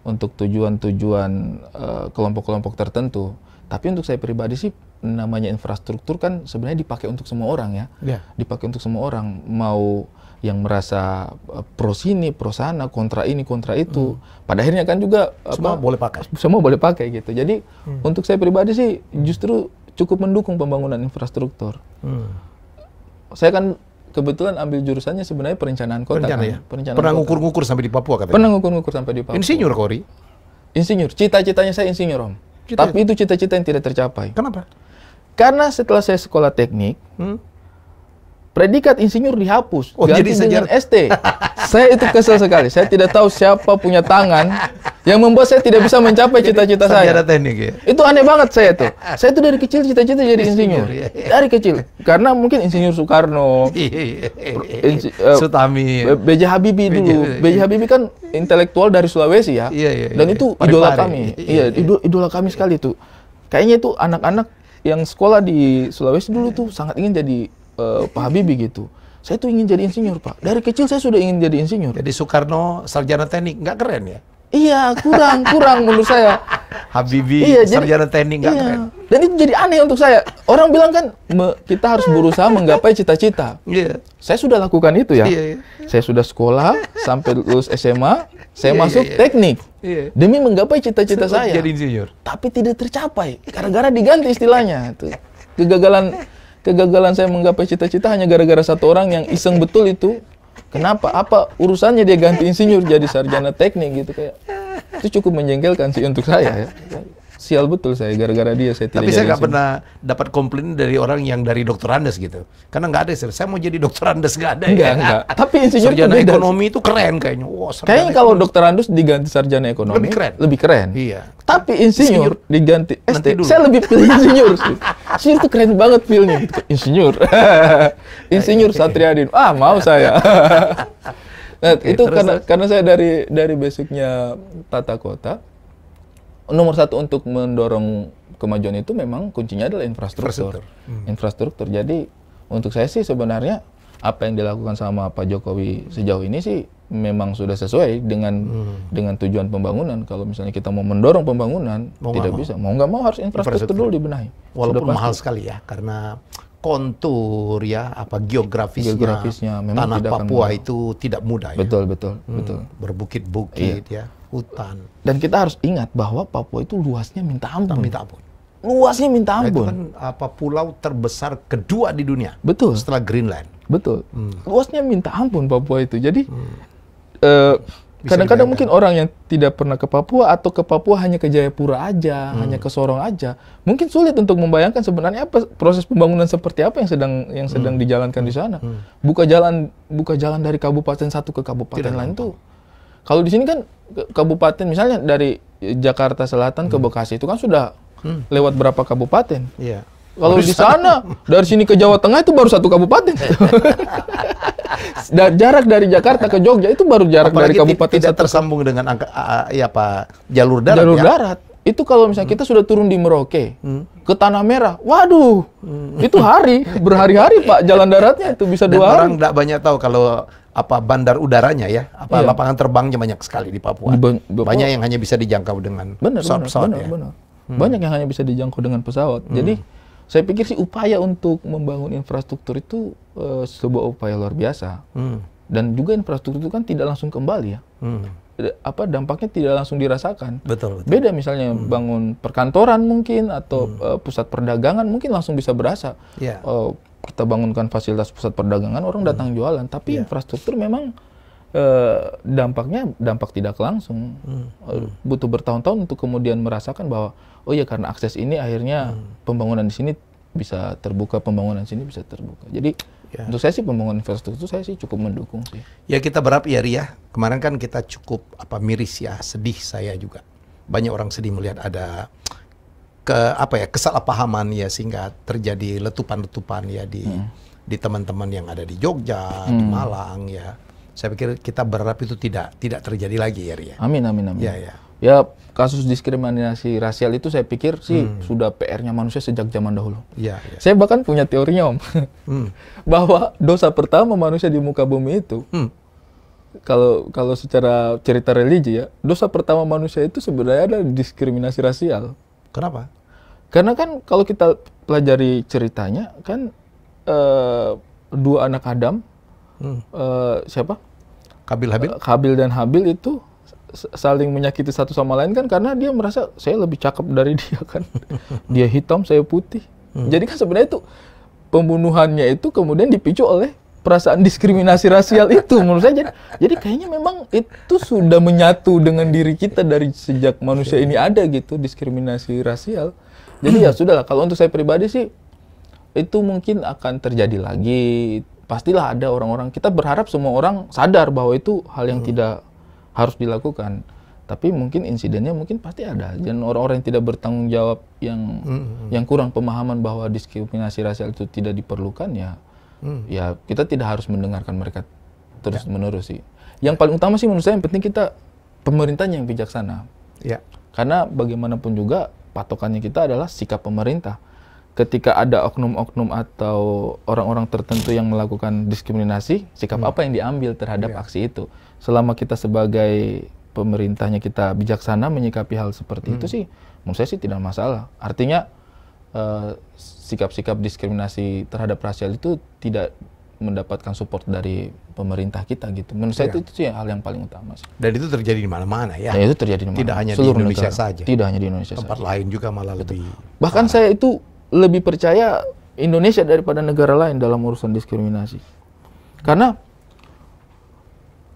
untuk tujuan-tujuan eh, kelompok-kelompok tertentu. Tapi untuk saya pribadi sih namanya infrastruktur kan sebenarnya dipakai untuk semua orang ya. Yeah. Dipakai untuk semua orang mau yang merasa e, pro sini, pro sana, kontra ini, kontra itu. Hmm. Pada akhirnya kan juga semua boleh pakai. Semua boleh pakai gitu. Jadi hmm. untuk saya pribadi sih justru cukup mendukung pembangunan infrastruktur. Hmm. Saya kan kebetulan ambil jurusannya sebenarnya perencanaan kota. Perencana, kan? ya? perencanaan Pernah ngukur-ngukur sampai di Papua katanya. Pernah ngukur-ngukur sampai di Papua. Insinyur Kori. Insinyur. Cita-citanya saya insinyur, Om. Cita, Cita Tapi itu cita-cita yang tidak tercapai. Kenapa? Karena setelah saya sekolah teknik, hmm? Predikat insinyur dihapus, oh, jadi dengan ST. saya itu kesel sekali. Saya tidak tahu siapa punya tangan yang membuat saya tidak bisa mencapai cita-cita saya. ya? Itu aneh banget saya tuh. Saya itu dari kecil cita-cita jadi insinyur. Ya. Dari kecil. Karena mungkin insinyur Soekarno, iya. insi, uh, eh, Sutami, B.J. Habibie dulu. B.J. Habibie kan intelektual dari Sulawesi ya. Iya, iya, Dan itu idola kami. Iya, idola kami sekali tuh. Kayaknya itu anak-anak yang sekolah di Sulawesi dulu tuh sangat ingin jadi uh, Pak Habibie gitu. Saya tuh ingin jadi insinyur, Pak. Dari kecil saya sudah ingin jadi insinyur. Jadi Soekarno sarjana teknik, nggak keren ya? Iya, kurang, kurang menurut saya. Habibie iya, sarjana jadi, teknik nggak iya. keren. Dan itu jadi aneh untuk saya. Orang bilang kan me, kita harus berusaha menggapai cita-cita. Iya. Saya sudah lakukan itu ya. Yeah, yeah. Saya sudah sekolah sampai lulus SMA, saya yeah, iya, masuk yeah, yeah. teknik. Yeah. Demi menggapai cita-cita saya. Jadi insinyur. Tapi tidak tercapai gara-gara diganti istilahnya. Kegagalan kegagalan saya menggapai cita-cita hanya gara-gara satu orang yang iseng betul itu kenapa apa urusannya dia ganti insinyur jadi sarjana teknik gitu kayak itu cukup menjengkelkan sih untuk saya ya sial betul saya gara-gara dia saya tidak Tapi saya nggak pernah dapat komplain dari orang yang dari dokter Andes gitu. Karena nggak ada sih. Saya mau jadi dokter Andes nggak ada. Enggak, ya. enggak. Tapi insinyur sarjana itu ekonomi itu keren kayaknya. wow, kayaknya kalau dokter Andes diganti sarjana ekonomi lebih keren. Lebih keren. Iya. Tapi insinyur, insinyur. diganti ST. Dulu. Saya lebih pilih insinyur sih. Insinyur tuh keren banget feel-nya. Insinyur. insinyur iya, iya. Satriadin. Ah, mau saya. nah, Oke, itu karena karena saya dari dari basicnya tata kota nomor satu untuk mendorong kemajuan itu memang kuncinya adalah infrastruktur. Infrastruktur. Hmm. infrastruktur. Jadi untuk saya sih sebenarnya apa yang dilakukan sama Pak Jokowi sejauh ini sih memang sudah sesuai dengan hmm. dengan tujuan pembangunan. Kalau misalnya kita mau mendorong pembangunan, mau tidak bisa. Mau nggak mau harus infrastruktur, infrastruktur dulu dibenahi. Walaupun mahal sekali ya, karena kontur ya apa geografisnya, geografisnya memang tanah tidak Papua akan itu tidak mudah ya. Betul betul hmm, betul. Berbukit-bukit iya. ya, hutan. Dan kita harus ingat bahwa Papua itu luasnya minta ampun. Minta ampun. Luasnya minta ampun. Nah, itu kan apa pulau terbesar kedua di dunia. Betul. Setelah Greenland. Betul. Hmm. Luasnya minta ampun Papua itu. Jadi hmm. eh, kadang-kadang mungkin orang yang tidak pernah ke Papua atau ke Papua hanya ke Jayapura aja, hmm. hanya ke Sorong aja, mungkin sulit untuk membayangkan sebenarnya apa proses pembangunan seperti apa yang sedang yang hmm. sedang hmm. dijalankan di hmm. sana. Hmm. Buka jalan buka jalan dari kabupaten satu ke kabupaten tidak lain tuh Kalau di sini kan kabupaten misalnya dari Jakarta Selatan hmm. ke Bekasi itu kan sudah hmm. lewat berapa kabupaten? Yeah. Kalau di sana dari sini ke Jawa Tengah itu baru satu kabupaten. Dan jarak dari Jakarta ke Jogja itu baru jarak Apalagi dari kabupaten tidak tersambung dengan angka ya apa jalur darat. Jalur ya? darat. Itu kalau misalnya hmm. kita sudah turun di Merauke hmm. ke Tanah Merah, waduh, hmm. itu hari berhari-hari Pak jalan daratnya itu bisa dua hari. Orang tidak banyak tahu kalau apa bandar udaranya ya, apa iya. lapangan terbangnya banyak sekali di Papua. ba Papua. Banyak yang hanya bisa dijangkau dengan pesawat-pesawat ya. Benar. Hmm. Banyak yang hanya bisa dijangkau dengan pesawat. Hmm. Jadi saya pikir sih upaya untuk membangun infrastruktur itu uh, sebuah upaya luar biasa. Hmm. Dan juga infrastruktur itu kan tidak langsung kembali ya. Hmm. Apa dampaknya tidak langsung dirasakan. Betul. betul. Beda misalnya hmm. bangun perkantoran mungkin atau hmm. uh, pusat perdagangan mungkin langsung bisa berasa. Yeah. Ya. Uh, kita bangunkan fasilitas pusat perdagangan orang datang hmm. jualan, tapi yeah. infrastruktur memang Eh, dampaknya dampak tidak langsung hmm. butuh bertahun-tahun untuk kemudian merasakan bahwa oh ya karena akses ini akhirnya hmm. pembangunan di sini bisa terbuka pembangunan di sini bisa terbuka jadi ya. untuk saya sih pembangunan infrastruktur saya sih cukup mendukung sih ya kita berharap ya Ria ya. kemarin kan kita cukup apa miris ya sedih saya juga banyak orang sedih melihat ada ke apa ya kesalahpahaman ya sehingga terjadi letupan-letupan ya di hmm. di teman-teman yang ada di Jogja hmm. di Malang ya saya pikir kita berharap itu tidak tidak terjadi lagi ya Ria. Amin amin amin. Ya ya. Ya kasus diskriminasi rasial itu saya pikir sih hmm. sudah PR-nya manusia sejak zaman dahulu. Ya, ya. Saya bahkan punya teorinya om, hmm. bahwa dosa pertama manusia di muka bumi itu, hmm. kalau kalau secara cerita religi ya, dosa pertama manusia itu sebenarnya adalah diskriminasi rasial. Kenapa? Karena kan kalau kita pelajari ceritanya kan eh, dua anak Adam hmm. uh, siapa? Kabil Habil. Uh, Kabil dan Habil itu saling menyakiti satu sama lain kan karena dia merasa saya lebih cakep dari dia kan. dia hitam, saya putih. Hmm. Jadi kan sebenarnya itu pembunuhannya itu kemudian dipicu oleh perasaan diskriminasi rasial itu menurut saya jadi, jadi kayaknya memang itu sudah menyatu dengan diri kita dari sejak manusia ini ada gitu diskriminasi rasial jadi ya sudahlah kalau untuk saya pribadi sih itu mungkin akan terjadi lagi pastilah ada orang-orang kita berharap semua orang sadar bahwa itu hal yang hmm. tidak harus dilakukan tapi mungkin insidennya mungkin pasti ada hmm. dan orang-orang yang tidak bertanggung jawab yang hmm, hmm, hmm. yang kurang pemahaman bahwa diskriminasi rasial itu tidak diperlukan ya hmm. ya kita tidak harus mendengarkan mereka terus ya. menerus sih yang paling utama sih menurut saya yang penting kita pemerintahnya yang bijaksana ya karena bagaimanapun juga patokannya kita adalah sikap pemerintah ketika ada oknum-oknum atau orang-orang tertentu yang melakukan diskriminasi, sikap hmm. apa yang diambil terhadap yeah. aksi itu? Selama kita sebagai pemerintahnya kita bijaksana menyikapi hal seperti hmm. itu sih, menurut saya sih tidak masalah. Artinya eh, sikap-sikap uh, diskriminasi terhadap rasial itu tidak mendapatkan support dari pemerintah kita gitu. Menurut saya yeah. itu, itu sih hal yang paling utama sih. Dan itu terjadi di mana-mana ya. Nah, itu terjadi di mana. Tidak hanya di Indonesia negara. saja. Tidak hanya di Indonesia Tempat saja. lain juga malah Betul. lebih Bahkan parah. saya itu lebih percaya Indonesia daripada negara lain dalam urusan diskriminasi. Karena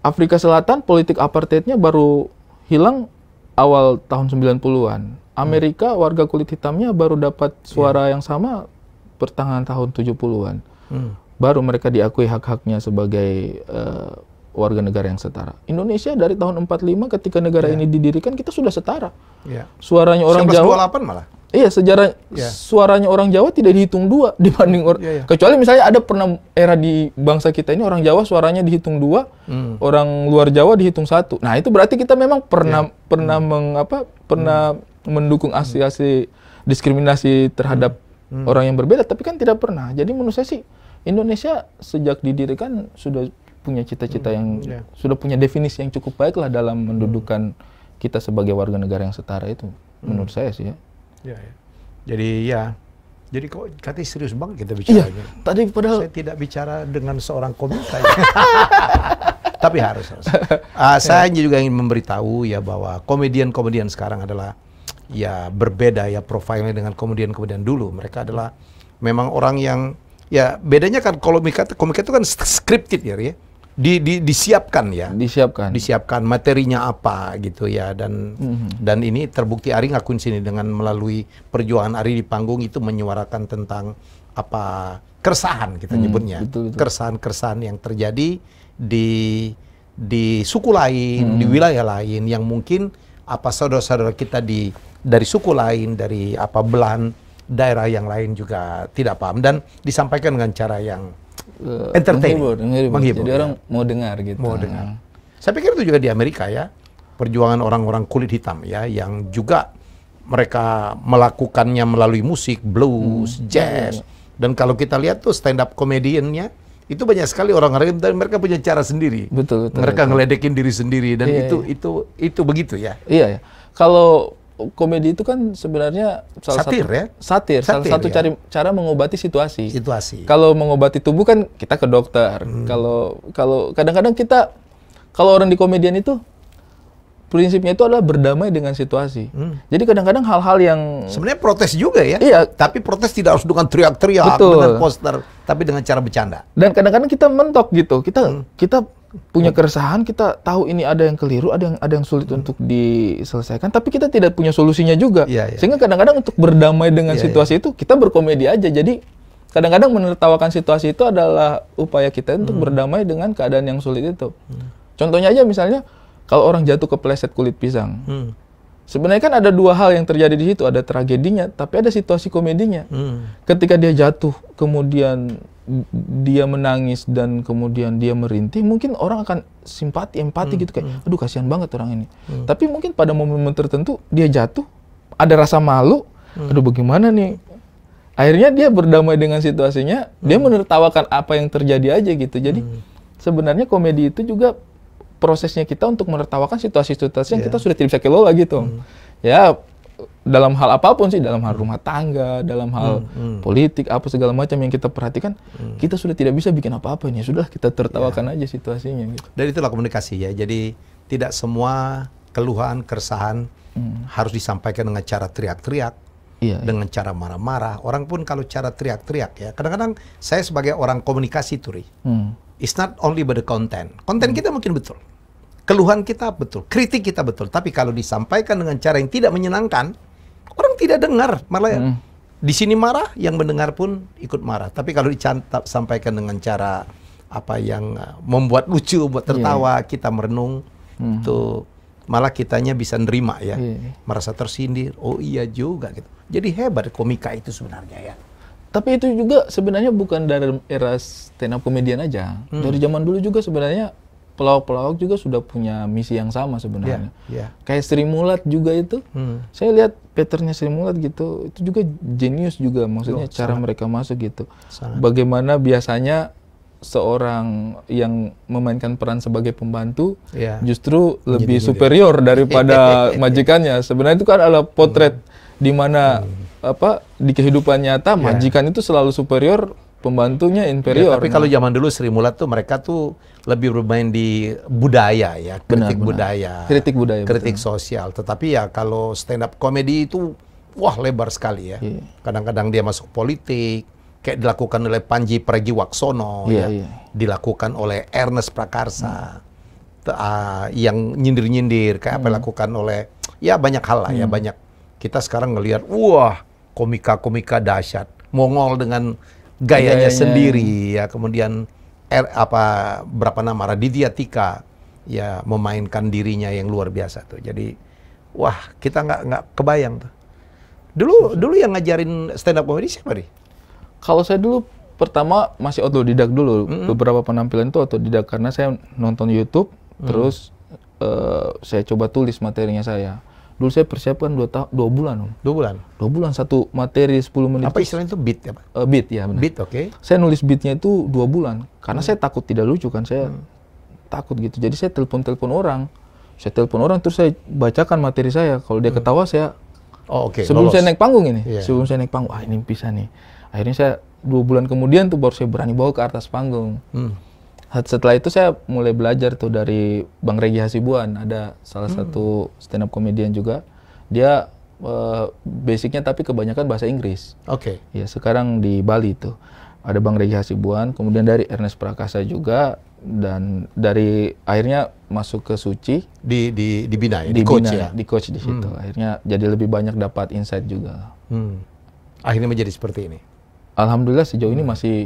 Afrika Selatan politik apartheidnya baru hilang awal tahun 90-an. Amerika hmm. warga kulit hitamnya baru dapat iya. suara yeah. yang sama pertengahan tahun 70-an. Hmm. Baru mereka diakui hak-haknya sebagai uh, warga negara yang setara. Indonesia dari tahun 45 ketika negara yeah. ini didirikan kita sudah setara. Yeah. Suaranya orang Jawa 28 malah. Iya, sejarah yeah. suaranya orang Jawa tidak dihitung dua dibanding orang. Iya, yeah, yeah. Kecuali misalnya ada pernah era di bangsa kita ini orang Jawa suaranya dihitung dua, mm. orang luar Jawa dihitung satu. Nah itu berarti kita memang pernah yeah. pernah mm. mengapa pernah mm. mendukung hmm. aksi aksi diskriminasi terhadap mm. orang yang berbeda. Tapi kan tidak pernah. Jadi menurut saya sih Indonesia sejak didirikan sudah punya cita-cita mm. yang yeah. sudah punya definisi yang cukup baik lah dalam hmm. mendudukan mm. kita sebagai warga negara yang setara itu. Mm. Menurut saya sih ya. Ya, ya. Jadi ya, jadi kok katanya serius banget kita iya, bicaranya. Ya, tadi padahal saya tidak bicara dengan seorang komika. ya. Tapi harus. harus. Uh, saya ya. juga ingin memberitahu ya bahwa komedian-komedian sekarang adalah ya berbeda ya profilnya dengan komedian-komedian dulu. Mereka adalah memang orang yang ya bedanya kan kalau komika, komika itu kan scripted ya, ya di, di disiapkan ya disiapkan disiapkan materinya apa gitu ya dan mm-hmm. dan ini terbukti Ari ngakuin sini dengan melalui perjuangan Ari di panggung itu menyuarakan tentang apa keresahan kita mm, nyebutnya keresahan-keresahan yang terjadi di di suku lain mm. di mhm. wilayah lain yang mungkin apa saudara-saudara kita di dari suku lain dari apa belahan daerah yang lain juga tidak paham dan disampaikan dengan cara yang uh, entertain, menghibur, menghibur. menghibur Jadi ya. orang mau dengar gitu. Mau dengar. Saya pikir itu juga di Amerika ya, perjuangan orang-orang kulit hitam ya, yang juga mereka melakukannya melalui musik, blues, hmm. jazz. Iya, iya. Dan kalau kita lihat tuh stand up komediannya itu banyak sekali orang-orang dan mereka punya cara sendiri. Betul. betul mereka betul. ngeledekin diri sendiri dan iya, itu iya. itu itu begitu ya. Iya. iya. Kalau komedi itu kan sebenarnya salah ya? satir satu, ya satir, satir salah satu ya? cara cara mengobati situasi situasi kalau mengobati tubuh kan kita ke dokter hmm. kalau kalau kadang-kadang kita kalau orang di komedian itu prinsipnya itu adalah berdamai dengan situasi hmm. jadi kadang-kadang hal-hal yang sebenarnya protes juga ya iya tapi protes tidak harus dengan teriak-teriak dengan poster tapi dengan cara bercanda dan kadang-kadang kita mentok gitu kita hmm. kita punya keresahan, kita tahu ini ada yang keliru, ada yang ada yang sulit hmm. untuk diselesaikan, tapi kita tidak punya solusinya juga. Ya, ya. Sehingga kadang-kadang untuk berdamai dengan ya, situasi ya. itu kita berkomedi aja. Jadi kadang-kadang menertawakan situasi itu adalah upaya kita untuk hmm. berdamai dengan keadaan yang sulit itu. Hmm. Contohnya aja misalnya kalau orang jatuh ke pleset kulit pisang. Hmm. Sebenarnya kan ada dua hal yang terjadi di situ, ada tragedinya, tapi ada situasi komedinya. Hmm. Ketika dia jatuh kemudian dia menangis dan kemudian dia merintih, mungkin orang akan simpati, empati hmm, gitu kayak, hmm. aduh kasihan banget orang ini. Hmm. Tapi mungkin pada momen tertentu dia jatuh, ada rasa malu, hmm. aduh bagaimana nih? Akhirnya dia berdamai dengan situasinya, hmm. dia menertawakan apa yang terjadi aja gitu. Jadi hmm. sebenarnya komedi itu juga prosesnya kita untuk menertawakan situasi-situasi yeah. yang kita iya. sudah tidak bisa kelola gitu. Hmm. Ya dalam hal apapun sih dalam hal rumah tangga dalam hal hmm, hmm. politik apa segala macam yang kita perhatikan hmm. kita sudah tidak bisa bikin apa-apa ini ya sudah kita tertawakan ya. aja situasinya gitu. dan itulah komunikasi ya jadi tidak semua keluhan keresahan hmm. harus disampaikan dengan cara teriak-teriak ya, dengan ya. cara marah-marah orang pun kalau cara teriak-teriak ya kadang-kadang saya sebagai orang komunikasi turi hmm. it's not only about the content konten hmm. kita mungkin betul keluhan kita betul kritik kita betul tapi kalau disampaikan dengan cara yang tidak menyenangkan tidak dengar, malah ya. hmm. di sini marah, yang mendengar pun ikut marah. Tapi kalau dicantap sampaikan dengan cara apa yang uh, membuat lucu, buat iya, tertawa, yeah. kita merenung, hmm. tuh malah kitanya bisa nerima ya, yeah. merasa tersindir. Oh iya juga gitu. Jadi hebat komika itu sebenarnya ya. Tapi itu juga sebenarnya bukan dari era stand up komedian aja. Hmm. Dari zaman dulu juga sebenarnya pelawak-pelawak juga sudah punya misi yang sama sebenarnya. Yeah, yeah. Kayak Sri Mulat juga itu, hmm. saya lihat patternnya Sri Mulat gitu, itu juga jenius juga, maksudnya oh, cara sana. mereka masuk gitu. Sana. Bagaimana biasanya seorang yang memainkan peran sebagai pembantu yeah. justru lebih superior daripada majikannya. Sebenarnya itu kan adalah potret hmm. di mana hmm. apa di kehidupan nyata yeah. majikan itu selalu superior pembantunya ya, inferior. Ya, tapi kalau zaman dulu Sri Mulat tuh mereka tuh lebih bermain di budaya ya, kritik benar, benar. budaya, kritik budaya, kritik betul. sosial. Tetapi ya kalau stand up comedy itu wah lebar sekali ya. Iya. Kadang-kadang yeah. dia masuk politik, kayak dilakukan oleh Panji Pragiwaksono, yeah, ya. yeah. dilakukan oleh Ernest Prakarsa, hmm. uh, yang nyindir-nyindir kayak hmm. apa dilakukan oleh ya banyak hal lah ya, hmm. ya banyak. Kita sekarang ngelihat wah komika-komika dahsyat, Mongol dengan gayanya, gayanya sendiri ya kemudian er, apa berapa nama Raditya Tika ya memainkan dirinya yang luar biasa tuh jadi wah kita nggak nggak kebayang tuh dulu Susah. dulu yang ngajarin stand up comedy siapa nih kalau saya dulu pertama masih otodidak dulu mm -hmm. beberapa penampilan itu otodidak karena saya nonton YouTube mm -hmm. terus uh, saya coba tulis materinya saya Dulu saya persiapkan dua, tahun dua bulan om. Dua bulan? Dua bulan, satu materi sepuluh menit. Apa istilahnya itu beat ya Pak? Uh, eh, beat ya benar. Beat, oke. Okay. Saya nulis beatnya itu dua bulan. Karena hmm. saya takut tidak lucu kan, saya hmm. takut gitu. Jadi saya telepon-telepon orang. Saya telepon orang terus saya bacakan materi saya. Kalau dia hmm. ketawa saya Oh, oke. Okay. Sebelum Lolos. saya naik panggung ini, yeah. sebelum saya naik panggung, ah ini bisa nih. Akhirnya saya dua bulan kemudian tuh baru saya berani bawa ke atas panggung. Hmm setelah itu saya mulai belajar tuh dari Bang Regi Hasibuan ada salah hmm. satu stand up comedian juga dia uh, basicnya tapi kebanyakan bahasa Inggris oke okay. ya sekarang di Bali tuh ada Bang Regi Hasibuan kemudian dari Ernest Prakasa juga dan dari akhirnya masuk ke Suci di di di Bina ya? di, di coach Bina, ya di coach di situ hmm. akhirnya jadi lebih banyak dapat insight juga hmm. akhirnya menjadi seperti ini Alhamdulillah sejauh hmm. ini masih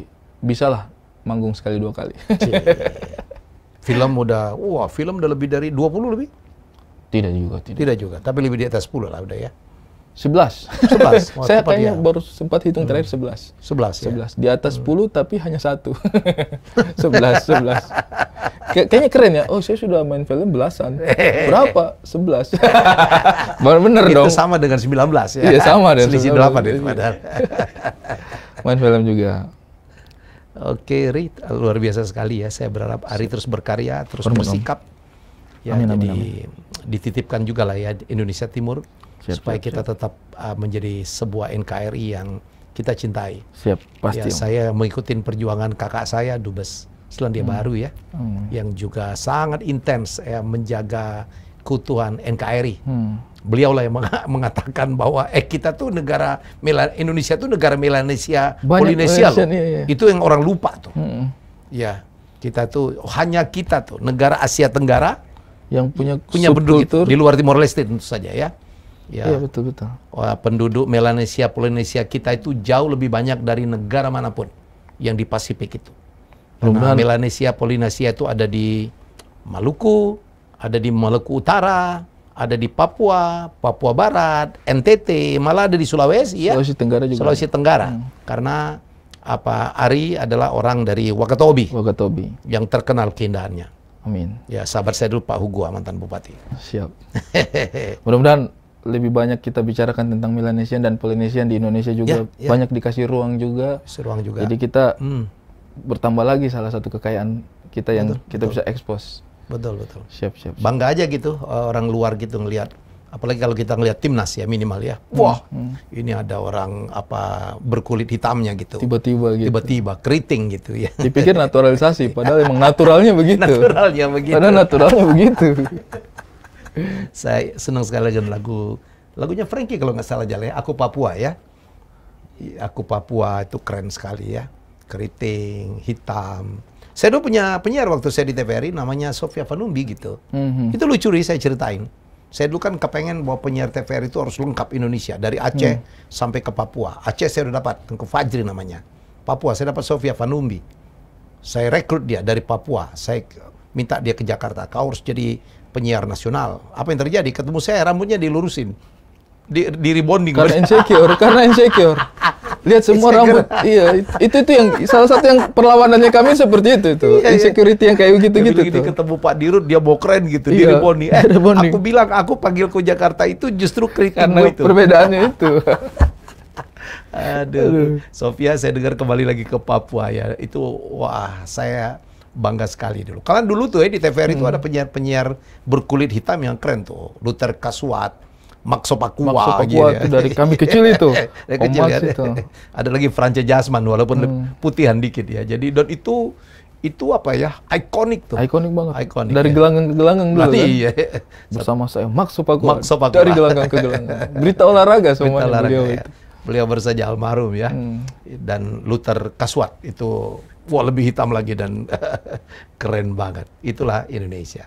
bisa lah manggung sekali dua kali. Iya, iya, iya. film udah, wah film udah lebih dari 20 lebih? Tidak juga, tidak. Tidak juga, tapi lebih di atas 10 lah udah ya. 11. 11. Wah, Saya kayaknya ya. baru sempat hitung terakhir 11. 11. 11. Ya? 11. Di atas hmm. 10 tapi hanya satu. 11, 11. Kay kayaknya keren ya. Oh, saya sudah main film belasan. Berapa? 11. Benar bener dong. Itu sama dengan 19 ya. Iya, sama dengan Selisih 8 itu padahal. main film juga. Oke, okay, Ri, luar biasa sekali ya. Saya berharap Ari terus berkarya, terus bersikap. Ya, amin, jadi amin. dititipkan juga lah ya Indonesia Timur siap, supaya siap, kita siap. tetap uh, menjadi sebuah NKRI yang kita cintai. Siap, pasti. Ya, saya mengikuti perjuangan kakak saya Dubes Selandia hmm. Baru ya, hmm. yang juga sangat intens ya menjaga keutuhan NKRI. Hmm. Beliau lah yang mengatakan bahwa eh kita tuh negara Indonesia tuh negara Melanesia, Banyak Polinesia loh. Iya, iya. Itu yang orang lupa tuh. Hmm. Ya, kita tuh hanya kita tuh negara Asia Tenggara yang punya punya penduduk di luar Timor Leste tentu saja ya. Ya, ya betul betul. Wah, penduduk Melanesia, Polinesia kita itu jauh lebih banyak dari negara manapun yang di Pasifik itu. Melanesia, Polinesia itu ada di Maluku, ada di Maluku Utara, ada di Papua, Papua Barat, NTT, malah ada di Sulawesi ya. Sulawesi Tenggara juga. Sulawesi Tenggara. Hmm. Karena apa Ari adalah orang dari Wakatobi. Wakatobi. Yang terkenal keindahannya. Amin. Ya, sahabat saya dulu Pak Hugo mantan bupati. Siap. Mudah-mudahan lebih banyak kita bicarakan tentang Melanesian dan Polinesian di Indonesia juga ya, ya. banyak dikasih ruang juga. ruang juga. Jadi kita hmm. bertambah lagi salah satu kekayaan kita yang betul, kita betul. bisa expose. Betul betul. Siap siap. Bangga aja gitu eh, orang luar gitu ngelihat apalagi kalau kita ngelihat timnas ya minimal ya wah hmm. ini ada orang apa berkulit hitamnya gitu tiba-tiba gitu tiba-tiba keriting gitu ya dipikir naturalisasi padahal emang naturalnya begitu naturalnya begitu padahal naturalnya begitu saya senang sekali dengan lagu lagunya Frankie kalau nggak salah jalan ya. aku Papua ya aku Papua itu keren sekali ya keriting hitam saya dulu punya penyiar waktu saya di TVRI namanya Sofia Vanumbi gitu. Mm-hmm. Itu lucu nih saya ceritain. Saya dulu kan kepengen bahwa penyiar TVRI itu harus lengkap Indonesia dari Aceh mm. sampai ke Papua. Aceh saya udah dapat ke Fajri namanya. Papua saya dapat Sofia Vanumbi. Saya rekrut dia dari Papua. Saya minta dia ke Jakarta. Kau harus jadi penyiar nasional. Apa yang terjadi? Ketemu saya rambutnya dilurusin. Di, di rebonding. Karena insecure, karena insecure. lihat semua rambut iya itu itu yang salah satu yang perlawanannya kami seperti itu itu iya, iya. insecurity iya. yang kayak gitu gitu tuh. ketemu Pak Dirut dia bawa keren gitu iya, diri boni eh aku bilang aku panggilku Jakarta itu justru karena itu perbedaannya itu aduh. aduh Sofia saya dengar kembali lagi ke Papua ya itu wah saya bangga sekali dulu. Kalian dulu tuh ya di TVRI hmm. ada penyiar-penyiar berkulit hitam yang keren tuh. Luther Kaswat, Makso Pakua. Gitu ya. itu dari kami kecil itu. dari kecil oh, ya. itu. Ada lagi Franca Jasman walaupun hmm. putihan dikit ya. Jadi dan itu itu apa ya ikonik tuh ikonik banget Iconic, dari ya. gelanggang ke gelanggang dulu Berarti, kan? iya. bersama saya Makso Supakuan Makso dari gelanggang ke gelanggang berita olahraga semua. berita olahraga, beliau ya. itu beliau bersaja almarhum ya hmm. dan Luther Kaswat itu wah lebih hitam lagi dan keren banget itulah Indonesia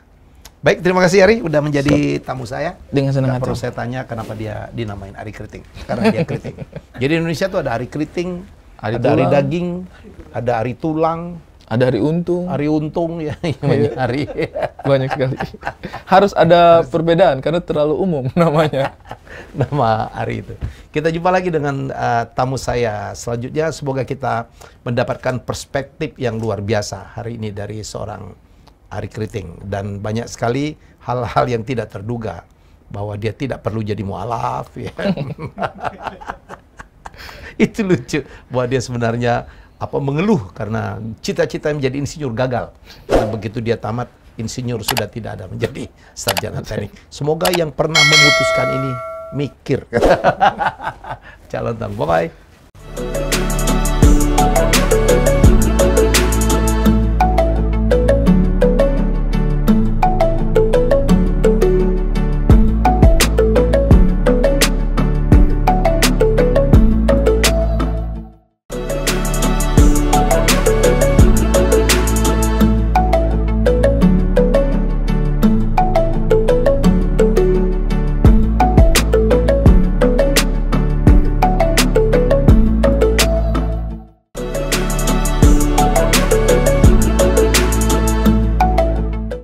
Baik, terima kasih Ari udah menjadi so, tamu saya. Dengan senang hati. perlu saya tanya kenapa dia dinamain Ari Keriting. Karena dia keriting. Jadi Indonesia tuh ada Ari Keriting, Ari ada Ari daging, ada Ari tulang, ada Ari untung. Ari untung ya, banyak iya. Ari. banyak sekali. Harus ada Harus. perbedaan karena terlalu umum namanya. Nama Ari itu. Kita jumpa lagi dengan uh, tamu saya selanjutnya. Semoga kita mendapatkan perspektif yang luar biasa hari ini dari seorang Ari Keriting dan banyak sekali hal-hal yang tidak terduga bahwa dia tidak perlu jadi mualaf ya. itu lucu bahwa dia sebenarnya apa mengeluh karena cita-cita menjadi insinyur gagal karena begitu dia tamat insinyur sudah tidak ada menjadi sarjana teknik semoga yang pernah memutuskan ini mikir calon tang bye bye